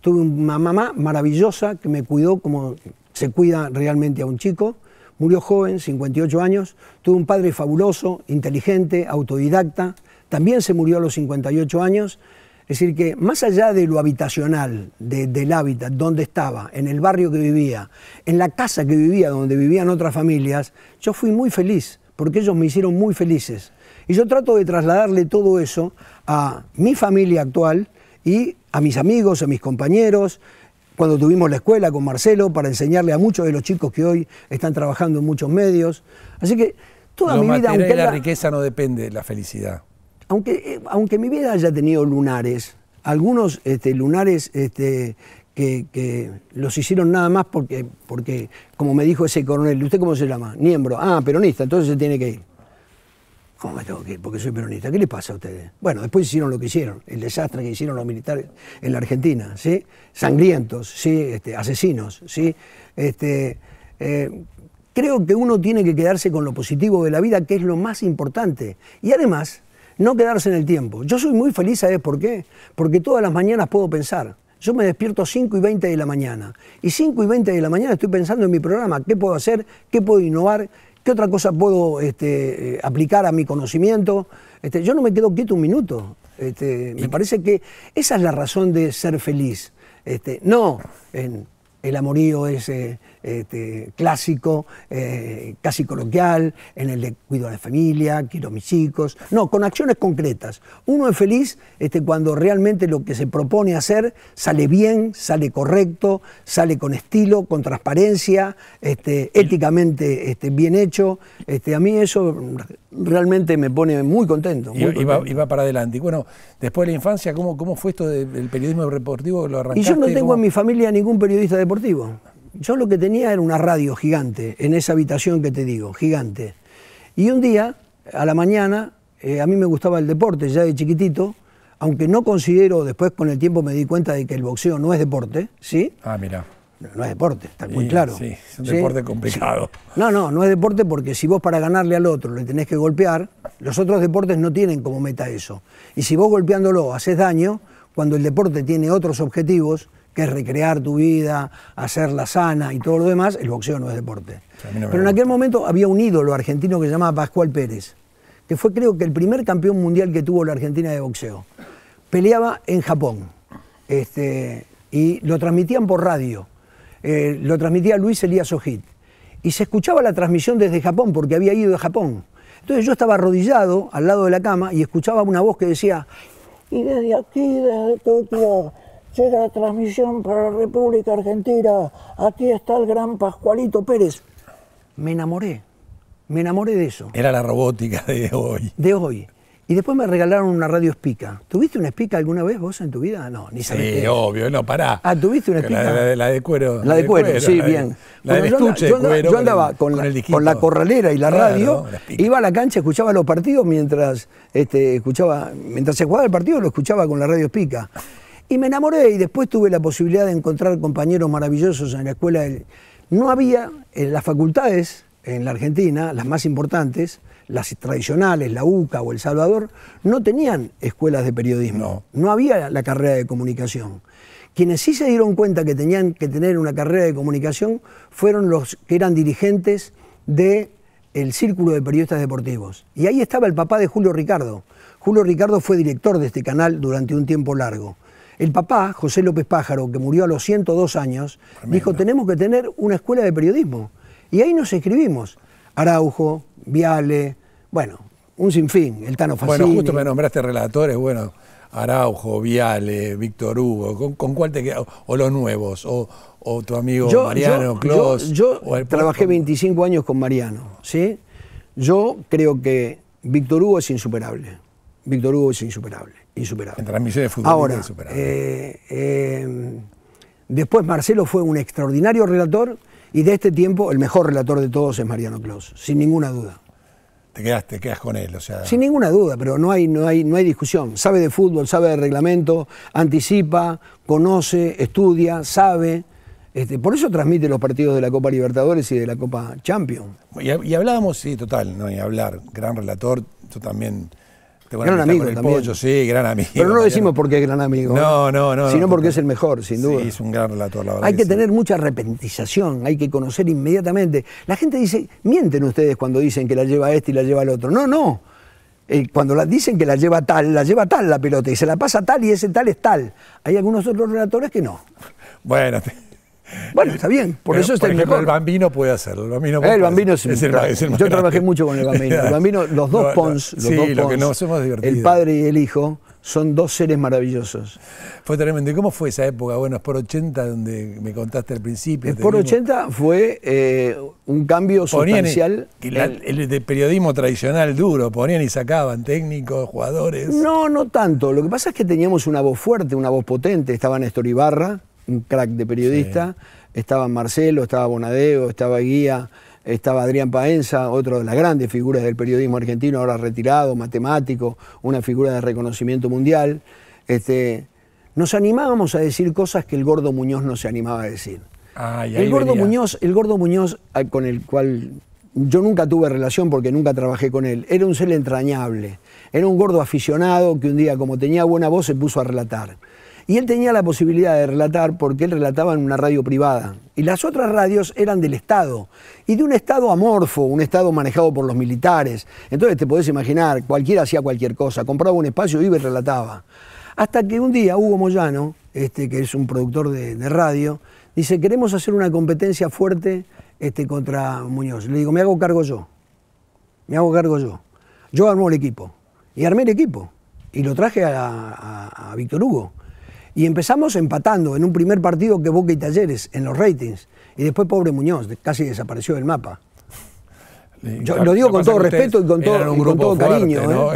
Tuve una mamá maravillosa que me cuidó como se cuida realmente a un chico. Murió joven, 58 años. Tuve un padre fabuloso, inteligente, autodidacta. También se murió a los 58 años. Es decir, que más allá de lo habitacional, del hábitat, donde estaba, en el barrio que vivía, en la casa que vivía, donde vivían otras familias, yo fui muy feliz, porque ellos me hicieron muy felices. Y yo trato de trasladarle todo eso a mi familia actual y a mis amigos, a mis compañeros, cuando tuvimos la escuela con Marcelo para enseñarle a muchos de los chicos que hoy están trabajando en muchos medios. Así que toda mi vida... Aunque la riqueza no depende de la felicidad. Aunque, eh, aunque mi vida haya tenido lunares, algunos este, lunares este, que, los hicieron nada más porque, porque, como me dijo ese coronel, ¿usted cómo se llama? Niembro. Ah, peronista, entonces se tiene que ir. ¿Cómo me tengo que ir? Porque soy peronista. ¿Qué les pasa a ustedes? Bueno, después hicieron lo que hicieron, el desastre que hicieron los militares en la Argentina, ¿sí? Sangrientos, ¿sí? Este, asesinos, ¿sí? Este, eh, creo que uno tiene que quedarse con lo positivo de la vida, que es lo más importante. Y además, no quedarse en el tiempo. Yo soy muy feliz, ¿sabes por qué? Porque todas las mañanas puedo pensar. Yo me despierto a 5 y 20 de la mañana. Y 5 y 20 de la mañana estoy pensando en mi programa, qué puedo hacer, qué puedo innovar, ¿Qué otra cosa puedo este, eh, aplicar a mi conocimiento? Este, yo no me quedo quieto un minuto. Este, me parece que esa es la razón de ser feliz. no en el amorío ese este, clásico, eh, casi coloquial, en el de cuido a la familia, quiero a mis chicos. No, con acciones concretas. Uno es feliz este, cuando realmente lo que se propone hacer sale bien, sale correcto, sale con estilo, con transparencia, este, éticamente este, bien hecho. Este, a mí eso realmente me pone muy contento. Y va para adelante. Y bueno, después de la infancia, ¿cómo, cómo fue esto del periodismo deportivo? ¿Lo Y yo no tengo en mi familia ningún periodista deportivo yo lo que tenía era una radio gigante, en esa habitación que te digo, gigante. Y un día, a la mañana, eh, a mí me gustaba el deporte ya de chiquitito, aunque no considero, después con el tiempo me di cuenta de que el boxeo no es deporte, ¿sí? Ah, mira. No, es deporte, está muy claro. Sí, es un deporte complicado. No, no, no es deporte porque si vos para ganarle al otro le tenés que golpear, los otros deportes no tienen como meta eso. Y si vos golpeándolo haces daño, cuando el deporte tiene otros objetivos, que es recrear tu vida, hacerla sana y todo lo demás, el boxeo no es deporte. Pero en aquel momento había un ídolo argentino que se llamaba Pascual Pérez, que fue creo que el primer campeón mundial que tuvo la Argentina de boxeo. Peleaba en Japón este, y lo transmitían por radio. Eh, lo transmitía Luis Elías Ojit. Y se escuchaba la transmisión desde Japón, porque había ido a Japón. Entonces yo estaba arrodillado al lado de la cama y escuchaba una voz que decía, y desde aquí, desde Tokio, Llega la transmisión para la República Argentina. Aquí está el gran Pascualito Pérez. Me enamoré. Me enamoré de eso. Era la robótica de hoy. De hoy. Y después me regalaron una radio espica. ¿Tuviste una espica alguna vez vos en tu vida? No, ni sabés. Sí, obvio, no, pará. Ah, ¿tuviste una espica? La, de cuero. La de cuero, sí, bien. La yo estuche andaba, Yo andaba con, la, corralera y la radio, iba a la cancha, escuchaba los partidos mientras este, escuchaba, mientras se jugaba el partido lo escuchaba con la radio espica. Y me enamoré y después tuve la posibilidad de encontrar compañeros maravillosos en la escuela. No había en las facultades en la Argentina, las más importantes, las tradicionales, la UCA o El Salvador, no tenían escuelas de periodismo. No, había la carrera de comunicación. Quienes sí se dieron cuenta que tenían que tener una carrera de comunicación fueron los que eran dirigentes de Círculo de Periodistas Deportivos. Y ahí estaba el papá de Julio Ricardo. Julio Ricardo fue director de este canal durante un tiempo largo. El papá, José López Pájaro, que murió a los 102 años, dijo, tenemos que tener una escuela de periodismo. Y ahí nos escribimos. Araujo, Viale, bueno, un sinfín, el Tano Facini. Bueno, justo me nombraste relatores, bueno, Araujo, Viale, Víctor Hugo, ¿con, cuál te quedas? O los nuevos, o, tu amigo Mariano yo, Yo, yo trabajé 25 años con Mariano, ¿sí? Yo creo que Víctor Hugo es insuperable. Víctor Hugo es insuperable. insuperable. En transmisión de fútbol Ahora, insuperable. Eh, eh, después Marcelo fue un extraordinario relator y de este tiempo el mejor relator de todos es Mariano Claus, sin ninguna duda. Te quedas, quedas con él, o sea. Sin ninguna duda, pero no hay, no, hay, no hay discusión. Sabe de fútbol, sabe de reglamento, anticipa, conoce, estudia, sabe. Este, por eso transmite los partidos de la Copa Libertadores y de la Copa Champions. Y, y hablábamos, sí, total, no, y hablar, gran relator, yo también gran amigo también. sí, gran amigo. Pero no lo decimos porque es gran amigo. No, no, no. Sino porque es el mejor, sin duda. es un gran relator, la verdad. Hay que, tener mucha arrepentización, hay que conocer inmediatamente. La gente dice, mienten ustedes cuando dicen que la lleva este y la lleva el otro. No, no. cuando la, dicen que la lleva tal, la lleva tal la pelota y se la pasa tal y ese tal es tal. Hay algunos otros relatores que no. Bueno, bueno, está bien, por eso está mejor. El bambino puede hacerlo. El bambino, es, Yo trabajé mucho con el bambino. los dos pons, el padre y el hijo, son dos seres maravillosos. Fue tremendo. cómo fue esa época? Bueno, es por 80, donde me contaste al principio. Es Por 80 fue eh, un cambio sustancial. El, periodismo tradicional duro, ponían y sacaban técnicos, jugadores. No, no tanto. Lo que pasa es que teníamos una voz fuerte, una voz potente. Estaba Estoribarra un crack de periodista. Estaba Marcelo, estaba Bonadeo, estaba Guía, estaba Adrián Paenza, otro de las grandes figuras del periodismo argentino, ahora retirado, matemático, una figura de reconocimiento mundial. Este, nos animábamos a decir cosas que el gordo Muñoz no se animaba a decir. Ah, el, gordo Muñoz, el gordo Muñoz, ah, con el cual yo nunca tuve relación porque nunca trabajé con él, era un ser entrañable. Era un gordo aficionado que un día, como tenía buena voz, se puso a relatar. Y él tenía la posibilidad de relatar porque él relataba en una radio privada. Y las otras radios eran del Estado. Y de un Estado amorfo, un Estado manejado por los militares. Entonces te podés imaginar, cualquiera hacía cualquier cosa. Compraba un espacio, iba y relataba. Hasta que un día Hugo Moyano, este, que es un productor de, radio, dice, queremos hacer una competencia fuerte este, contra Muñoz. Le digo, me hago cargo yo. Me hago cargo yo. Yo armo el equipo. Y armé el equipo. Y lo traje a Víctor Hugo. Y empezamos empatando en un primer partido que Boca y Talleres en los ratings. Y después pobre Muñoz, casi desapareció del mapa. lo digo con todo respeto y con todo, cariño.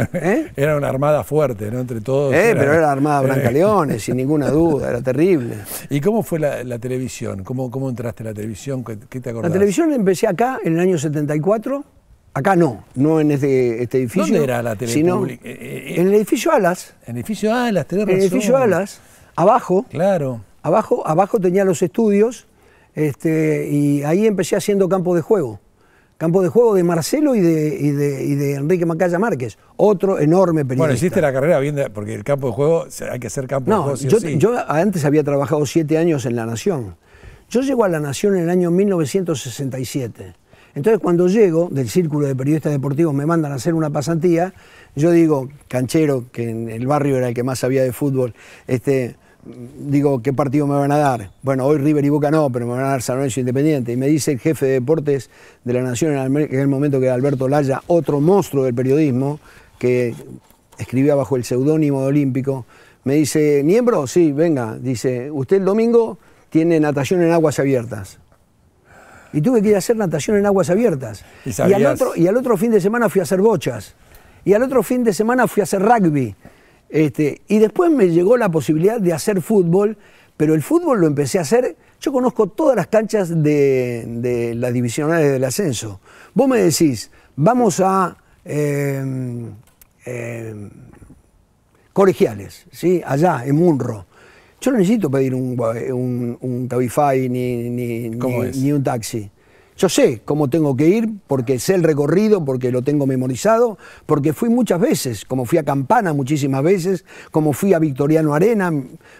Era una armada fuerte, ¿no? Entre todos. Eh, pero era la Armada Blanca Leones, sin ninguna duda, era terrible. ¿Y cómo fue la, televisión? ¿Cómo, ¿Cómo, entraste a la televisión? ¿Qué, te acordás? La televisión empecé acá en el año 74. Acá no, no en este, este edificio. ¿Dónde era la televisión? Eh, eh, en el edificio Alas. En el edificio Alas, tenés En el edificio Alas abajo. Claro. Abajo, abajo tenía los estudios este, y ahí empecé haciendo campo de juego. Campo de juego de Marcelo y de, de, Enrique Macaya Márquez, otro enorme periodista. Bueno, hiciste la carrera bien, porque el campo de juego, hay que hacer campo de juego. No, yo, yo antes había trabajado siete años en La Nación. Yo llego a La Nación en el año 1967. Entonces cuando llego del círculo de periodistas deportivos me mandan a hacer una pasantía, yo digo, canchero, que en el barrio era el que más sabía de fútbol, este, digo, ¿qué partido me van a dar? Bueno, hoy River y Boca no, pero me van a dar San Lorenzo Independiente. Y me dice el jefe de deportes de la Nación en el momento que era Alberto Laya, otro monstruo del periodismo, que escribía bajo el seudónimo de Olímpico, me dice, ¿miembro? Sí, venga. Dice, usted el domingo tiene natación en aguas abiertas. Y tuve que ir a hacer natación en aguas abiertas. al, otro, y al otro fin de semana fui a hacer bochas. Y al otro fin de semana fui a hacer rugby. Este, y después me llegó la posibilidad de hacer fútbol, pero el fútbol lo empecé a hacer. Yo conozco todas las canchas de, las divisionales del ascenso. Vos me decís, vamos a em, em, colegiales, ¿sí? allá, en Munro. Yo no necesito pedir un, un, Cabify ni, ni, ni un taxi. Yo sé cómo tengo que ir porque sé el recorrido, porque lo tengo memorizado, porque fui muchas veces, como fui a Campana muchísimas veces, como fui a Victoriano Arena.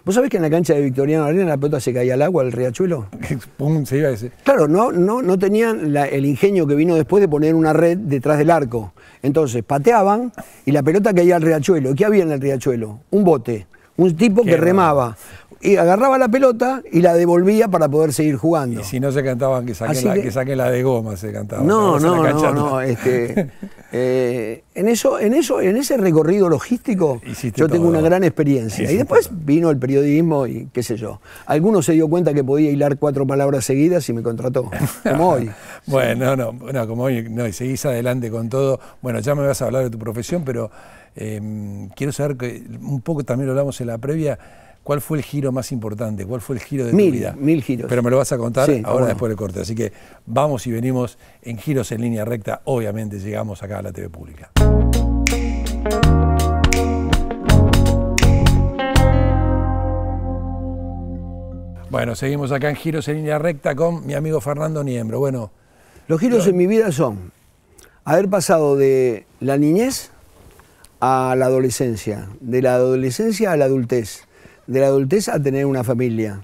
¿Vos sabés que en la cancha de Victoriano Arena la pelota se caía al agua, al riachuelo? Pum, se iba a Claro, no, no, no tenían el ingenio que vino después de poner una red detrás del arco. Entonces pateaban y la pelota caía al riachuelo. ¿Y qué había en el riachuelo? Un bote, un tipo que remaba y agarraba la pelota y la devolvía para poder seguir jugando. Y si no se cantaban, que saquen, la, que, la de goma, se cantaba. No, no, no, este, eh, en, eso, en, eso, en ese recorrido logístico yo tengo una gran experiencia. y después vino el periodismo y qué sé yo. Algunos se dio cuenta que podía hilar cuatro palabras seguidas y me contrató, como hoy. bueno, no, como hoy, no, y seguís adelante con todo. Bueno, ya me vas a hablar de tu profesión, pero em, quiero saber que un poco también lo hablamos en la previa. ¿Cuál fue el giro más importante? ¿Cuál fue el giro de mi tu vida? Mil giros. Pero me lo vas a contar ahora después del corte. Así que vamos y venimos en giros en línea recta. Obviamente llegamos acá a la TV pública. Bueno, seguimos acá en Giros en línea recta con mi amigo Fernando Niembro. Bueno, los giros en mi vida son haber pasado de la niñez a la adolescencia, de la adolescencia a la adultez, de la adultez a tener una familia,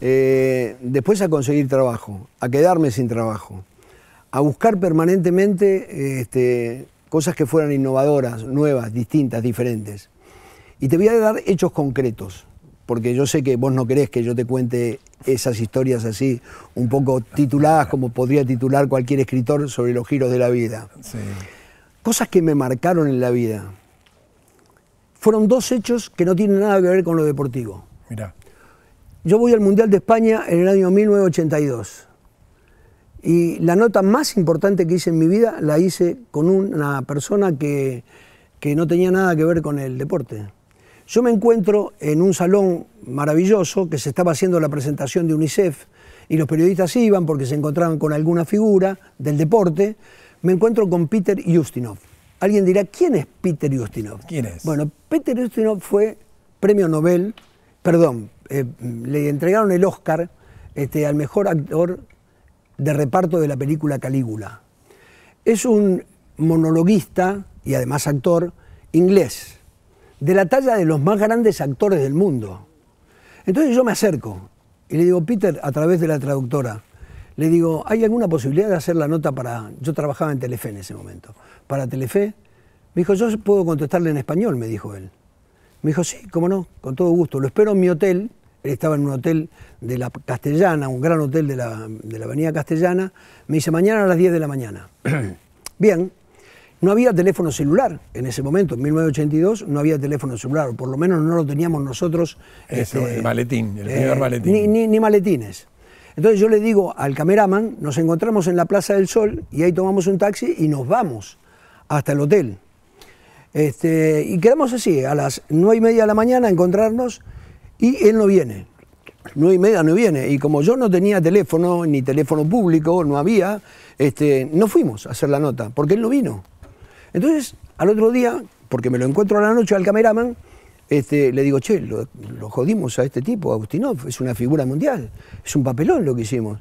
eh, después a conseguir trabajo, a quedarme sin trabajo, a buscar permanentemente este, cosas que fueran innovadoras, nuevas, distintas, diferentes. Y te voy a dar hechos concretos, porque yo sé que vos no querés que yo te cuente esas historias así, un poco tituladas como podría titular cualquier escritor sobre los giros de la vida. Cosas que me marcaron en la vida fueron dos hechos que no tienen nada que ver con lo deportivo. Yo voy al Mundial de España en el año 1982. Y la nota más importante que hice en mi vida la hice con una persona que, que no tenía nada que ver con el deporte. Yo me encuentro en un salón maravilloso que se estaba haciendo la presentación de UNICEF y los periodistas iban porque se encontraban con alguna figura del deporte. Me encuentro con Peter Justinov Alguien dirá, ¿quién es Peter Ustinov? ¿Quién es? Bueno, Peter Ustinov fue premio Nobel, perdón, eh, le entregaron el Oscar este, al mejor actor de reparto de la película Calígula. Es un monologuista y además actor inglés, de la talla de los más grandes actores del mundo. Entonces yo me acerco y le digo, Peter, a través de la traductora, le digo, ¿hay alguna posibilidad de hacer la nota para... Yo trabajaba en Telefe en ese momento. Para Telefe, me dijo, yo puedo contestarle en español, me dijo él. Me dijo, sí, cómo no, con todo gusto. Lo espero en mi hotel. Él estaba en un hotel de la Castellana, un gran hotel de la, de la Avenida Castellana. Me dice, mañana a las 10 de la mañana. Bien, no había teléfono celular en ese momento, en 1982 no había teléfono celular, o por lo menos no lo teníamos nosotros. Este, el maletín, el eh, primer maletín. Ni, ni, ni maletines. Entonces yo le digo al cameraman, nos encontramos en la Plaza del Sol y ahí tomamos un taxi y nos vamos hasta el hotel. Este, y quedamos así, a las nueve y media de la mañana encontrarnos y él no viene. Nueve y media no viene. Y como yo no tenía teléfono, ni teléfono público, no había, este, no fuimos a hacer la nota, porque él no vino. Entonces, al otro día, porque me lo encuentro a la noche al cameraman, este, le digo, che, lo, jodimos a este tipo, Ustinov, es una figura mundial, es un papelón lo que hicimos.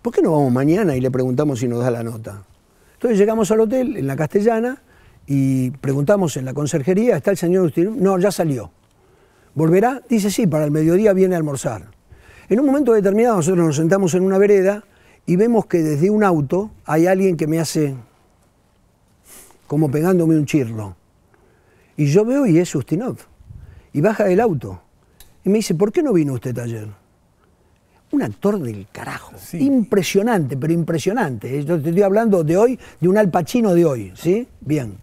¿Por qué no vamos mañana y le preguntamos si nos da la nota? Entonces llegamos al hotel en la Castellana y preguntamos en la conserjería, ¿está el señor Ustinov? No, ya salió. ¿Volverá? Dice, sí, para el mediodía viene a almorzar. En un momento determinado nosotros nos sentamos en una vereda y vemos que desde un auto hay alguien que me hace como pegándome un chirlo. Y yo veo y es Ustinov y baja del auto. Y me dice, ¿por qué no vino usted ayer? Un actor del carajo. Impresionante, pero impresionante. Yo te estoy hablando de hoy, de un alpachino de hoy, ¿sí? Bien.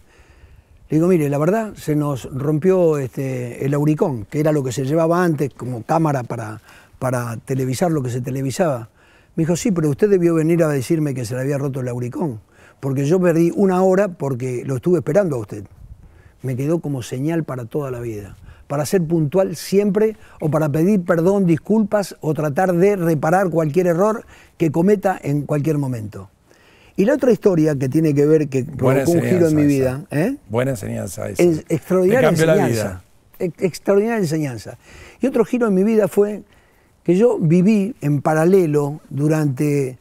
Le digo, mire, la verdad se nos rompió este, el auricón, que era lo que se llevaba antes como cámara para, para televisar lo que se televisaba. Me dijo, sí, pero usted debió venir a decirme que se le había roto el auricón, porque yo perdí una hora porque lo estuve esperando a usted. Me quedó como señal para toda la vida para ser puntual siempre o para pedir perdón, disculpas o tratar de reparar cualquier error que cometa en cualquier momento. Y la otra historia que tiene que ver, que provocó un giro en mi vida. ¿eh? Buena enseñanza. Esa. Es extraordinaria enseñanza. extraordinaria enseñanza. Y otro giro en mi vida fue que yo viví en paralelo durante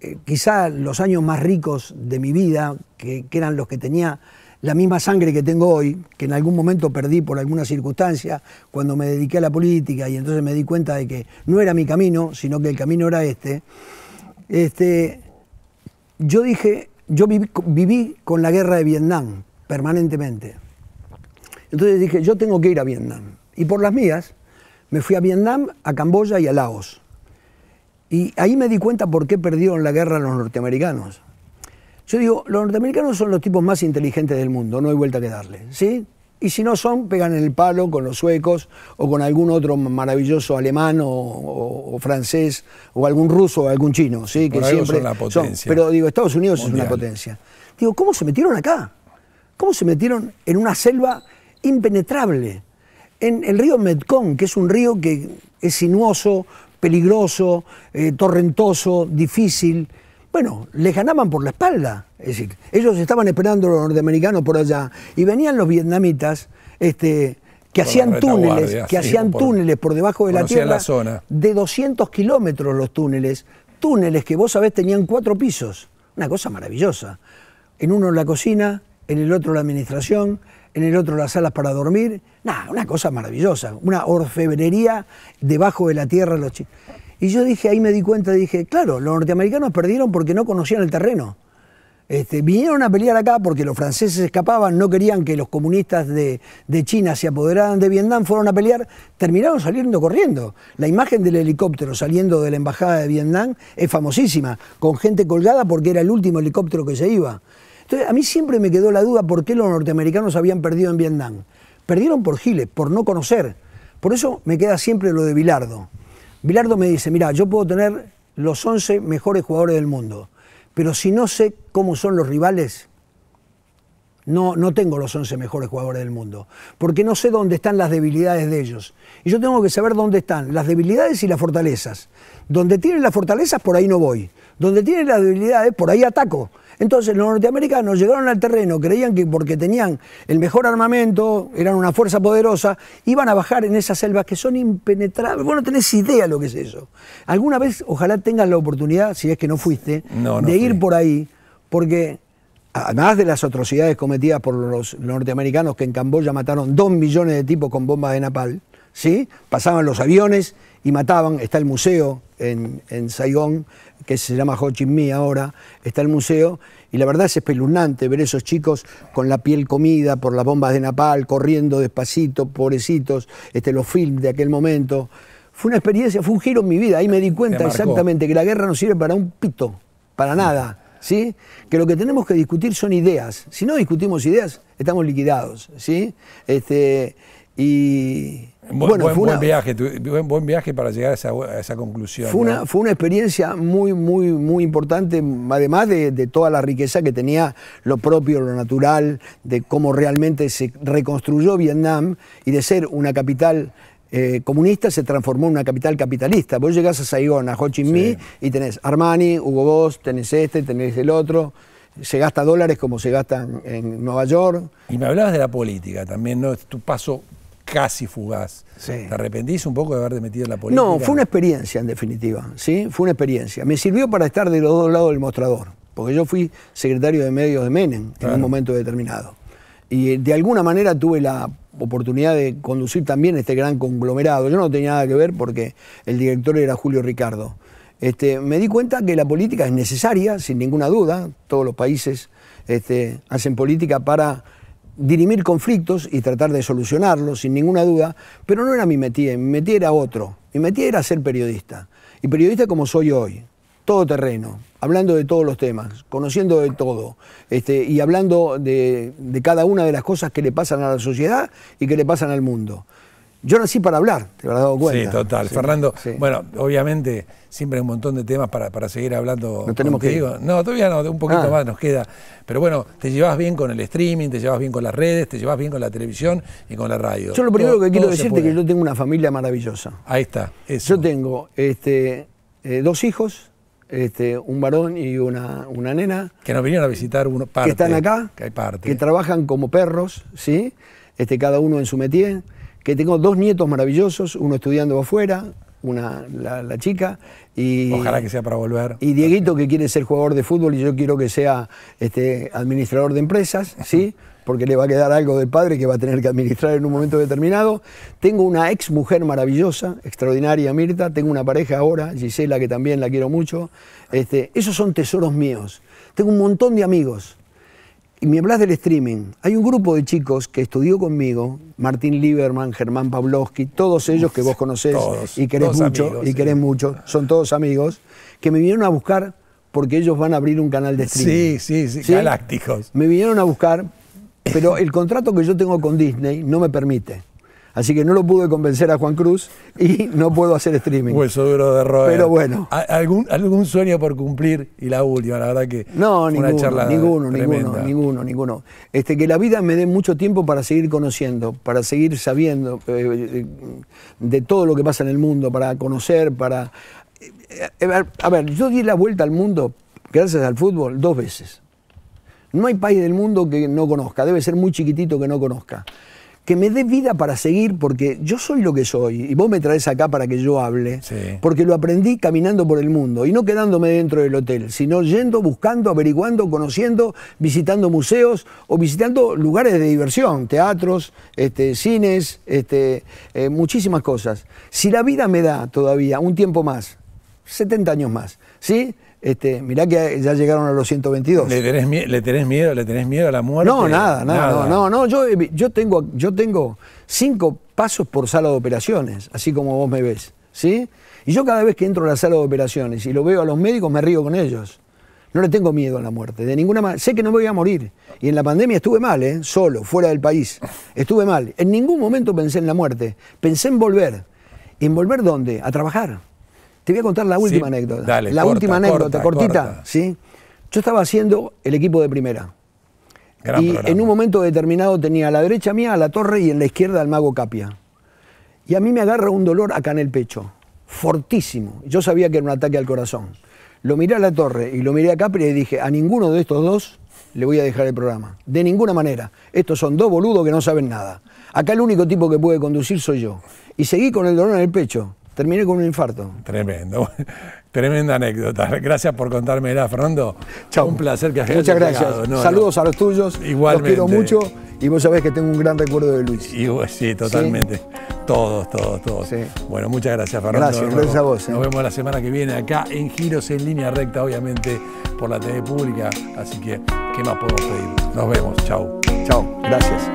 eh, quizá los años más ricos de mi vida, que eran los que tenía la misma sangre que tengo hoy, que en algún momento perdí por alguna circunstancia, cuando me dediqué a la política y entonces me di cuenta de que no era mi camino, sino que el camino era este, este yo dije, yo viví, viví con la guerra de Vietnam permanentemente. Entonces dije, yo tengo que ir a Vietnam. Y por las mías, me fui a Vietnam, a Camboya y a Laos. Y ahí me di cuenta por qué perdieron la guerra los norteamericanos. Yo digo, los norteamericanos son los tipos más inteligentes del mundo, no hay vuelta que darle, ¿sí? Y si no son, pegan en el palo con los suecos o con algún otro maravilloso alemán o, francés o algún ruso o algún chino, ¿sí? siempre son, Pero digo, Estados Unidos es una potencia. Digo, ¿cómo se metieron acá? ¿Cómo se metieron en una selva impenetrable? En el río Mekong, que es un río que es sinuoso, peligroso, eh, torrentoso, difícil, bueno, les ganaban por la espalda. Es decir, ellos estaban esperando a los norteamericanos por allá y venían los vietnamitas este, que hacían túneles, que hacían túneles por debajo de la tierra. zona. De 200 kilómetros los túneles. Túneles que vos sabés tenían cuatro pisos. Una cosa maravillosa. En uno la cocina, en el otro la administración, en el otro las salas para dormir. Nada, una cosa maravillosa. Una orfebrería debajo de la tierra los chicos. Y yo dije, ahí me di cuenta, dije, claro, los norteamericanos perdieron porque no conocían el terreno. Este, vinieron a pelear acá porque los franceses escapaban, no querían que los comunistas de, de, China se apoderaran de Vietnam, fueron a pelear, terminaron saliendo corriendo. La imagen del helicóptero saliendo de la embajada de Vietnam es famosísima, con gente colgada porque era el último helicóptero que se iba. Entonces, a mí siempre me quedó la duda por qué los norteamericanos habían perdido en Vietnam. Perdieron por Giles, por no conocer. Por eso me queda siempre lo de Bilardo. Bilardo me dice, mira, yo puedo tener los 11 mejores jugadores del mundo, pero si no sé cómo son los rivales, no, no tengo los 11 mejores jugadores del mundo, porque no sé dónde están las debilidades de ellos. Y yo tengo que saber dónde están las debilidades y las fortalezas. Donde tienen las fortalezas, por ahí no voy. Donde tienen las debilidades, por ahí ataco. Entonces los norteamericanos llegaron al terreno, creían que porque tenían el mejor armamento, eran una fuerza poderosa, iban a bajar en esas selvas que son impenetrables. Vos no tenés idea lo que es eso. Alguna vez, ojalá tengas la oportunidad, si es que no fuiste, de ir por ahí, porque además de las atrocidades cometidas por los norteamericanos que en Camboya mataron dos millones de tipos con bombas de napal, ¿sí? pasaban los aviones y mataban. Está el museo en, en Saigón, que se llama Ho Chi Minh ahora, está el museo, y la verdad es espeluznante ver esos chicos con la piel comida por las bombas de Napal, corriendo despacito, pobrecitos, este, los films de aquel momento. Fue una experiencia, fue un giro en mi vida, ahí me di cuenta exactamente que la guerra no sirve para un pito, para nada. ¿Sí? Que lo que tenemos que discutir son ideas. Si no discutimos ideas, estamos liquidados, ¿sí? Este, y, bueno, buen, fue viaje, buen, viaje para llegar a esa, conclusión. Fue, una, fue una experiencia muy, muy, muy importante, además de, toda la riqueza que tenía lo propio, lo natural, de cómo realmente se reconstruyó Vietnam y de ser una capital eh, comunista se transformó en una capital capitalista. Vos llegás a Saigón, a Ho Chi Minh, y tenés Armani, Hugo Boss, tenés este, tenés el otro se gasta dólares como se gastan en Nueva York. Y me hablabas de la política también, ¿no? Tu paso casi fugaz. ¿Te arrepentís un poco de haber metido en la política? No, fue una experiencia en definitiva, ¿sí? Fue una experiencia. Me sirvió para estar de los dos lados del mostrador, porque yo fui secretario de medios de Menem en un momento determinado. Y eh, de alguna manera tuve la oportunidad de conducir también este gran conglomerado. Yo no tenía nada que ver porque el director era Julio Ricardo. Este, me di cuenta que la política es necesaria, sin ninguna duda. Todos los países este, hacen política para dirimir conflictos y tratar de solucionarlos, sin ninguna duda, pero no era mi métier, mi métier era otro. Mi métier era ser periodista. Y periodista como soy hoy, todo terreno, hablando de todos los temas, conociendo de todo, este, y hablando de cada una de las cosas que le pasan a la sociedad y que le pasan al mundo. Yo nací para hablar, te habrás dado cuenta. Sí, total. Fernando, bueno, obviamente siempre hay un montón de temas para, seguir hablando. ¿No tenemos contigo. que No, todavía no, un poquito ah. más nos queda. Pero bueno, te llevas bien con el streaming, te llevas bien con las redes, te llevas bien con la televisión y con la radio. Yo lo primero que quiero decirte es que yo tengo una familia maravillosa. Ahí está. Yo tengo este, eh, dos hijos, este, un varón y una, una, nena. Que nos vinieron a visitar uno, parte, Que están acá. Que hay parte. Que trabajan como perros, ¿sí? Este, cada uno en su métier que tengo dos nietos maravillosos, uno estudiando afuera, una, la, chica. Y, Ojalá que sea para volver. Y Dieguito que quiere ser jugador de fútbol y yo quiero que sea este, administrador de empresas, ¿sí? Porque le va a quedar algo del padre que va a tener que administrar en un momento determinado. Tengo una ex mujer maravillosa, extraordinaria Mirta. Tengo una pareja ahora, Gisela, que también la quiero mucho. Este, esos son tesoros míos. Tengo un montón de amigos. Y me hablas del streaming. Hay un grupo de chicos que estudió conmigo, Martín Lieberman, Germán Pavlovsky, todos ellos que vos conocés y querés mucho, y querés mucho, son todos amigos, que me vinieron a buscar porque ellos van a abrir un canal de streaming. sí, sí, ¿Sí? galácticos. Me vinieron a buscar, pero el contrato que yo tengo con Disney no me permite. Así que no lo pude convencer a Juan Cruz y no puedo hacer streaming. Hueso duro de roer. Pero bueno. ¿Algún, ¿Algún sueño por cumplir? Y la última, la verdad que. No, ninguno, charla ninguno, ninguno, ninguno, ninguno. Este, que la vida me dé mucho tiempo para seguir conociendo, para seguir sabiendo eh, eh, de todo lo que pasa en el mundo, para conocer, para. Eh, a ver, yo di la vuelta al mundo, gracias al fútbol, dos veces. No hay país del mundo que no conozca, debe ser muy chiquitito que no conozca que me dé vida para seguir, porque yo soy lo que soy, y vos me traes acá para que yo hable, porque lo aprendí caminando por el mundo, y no quedándome dentro del hotel, sino yendo, buscando, averiguando, conociendo, visitando museos o visitando lugares de diversión, teatros, este, cines, este, eh, muchísimas cosas. Si la vida me da todavía un tiempo más, 70 años más, ¿sí? Este, mirá que ya llegaron a los 122. ¿Le tenés, miedo, le tenés miedo a la muerte? No, nada, nada, No, no, eh, yo, tengo, yo tengo cinco pasos por sala de operaciones, así como vos me ves, ¿sí? Y yo cada vez que entro a la sala de operaciones y lo veo a los médicos, me río con ellos. No le tengo miedo a la muerte, de ninguna manera. Sé que no me voy a morir. Y en la pandemia estuve mal, ¿eh? solo, fuera del país. Estuve mal. En ningún momento pensé en la muerte. Pensé en volver. ¿En volver dónde? A trabajar. Te voy a contar la última anécdota. Dale, la última anécdota, cortita, ¿sí? Yo estaba haciendo el equipo de primera. y en un momento determinado tenía a la derecha mía a la torre y en la izquierda al mago Capia. Y a mí me agarra un dolor acá en el pecho, fortísimo. Yo sabía que era un ataque al corazón. Lo miré a la torre y lo miré a Capia y dije, a ninguno de estos dos le voy a dejar el programa. De ninguna manera. Estos son dos boludos que no saben nada. Acá el único tipo que puede conducir soy yo. Y seguí con el dolor en el pecho. Terminé con un infarto. Tremendo. Tremenda anécdota. Gracias por contármela, Fernando. Un placer que hayas Muchas gracias. Saludos a los tuyos. Igualmente. Los quiero mucho y vos sabés que tengo un gran recuerdo de Luis. sí, totalmente. Todos, todos, todos. Bueno, muchas gracias, Fernando. Gracias, gracias a vos. Eh. Nos vemos la semana que viene acá en Giros en Línea Recta, obviamente, por la TV Pública. Así que, ¿qué más podemos pedir? Nos vemos. Chau. Chau. Gracias.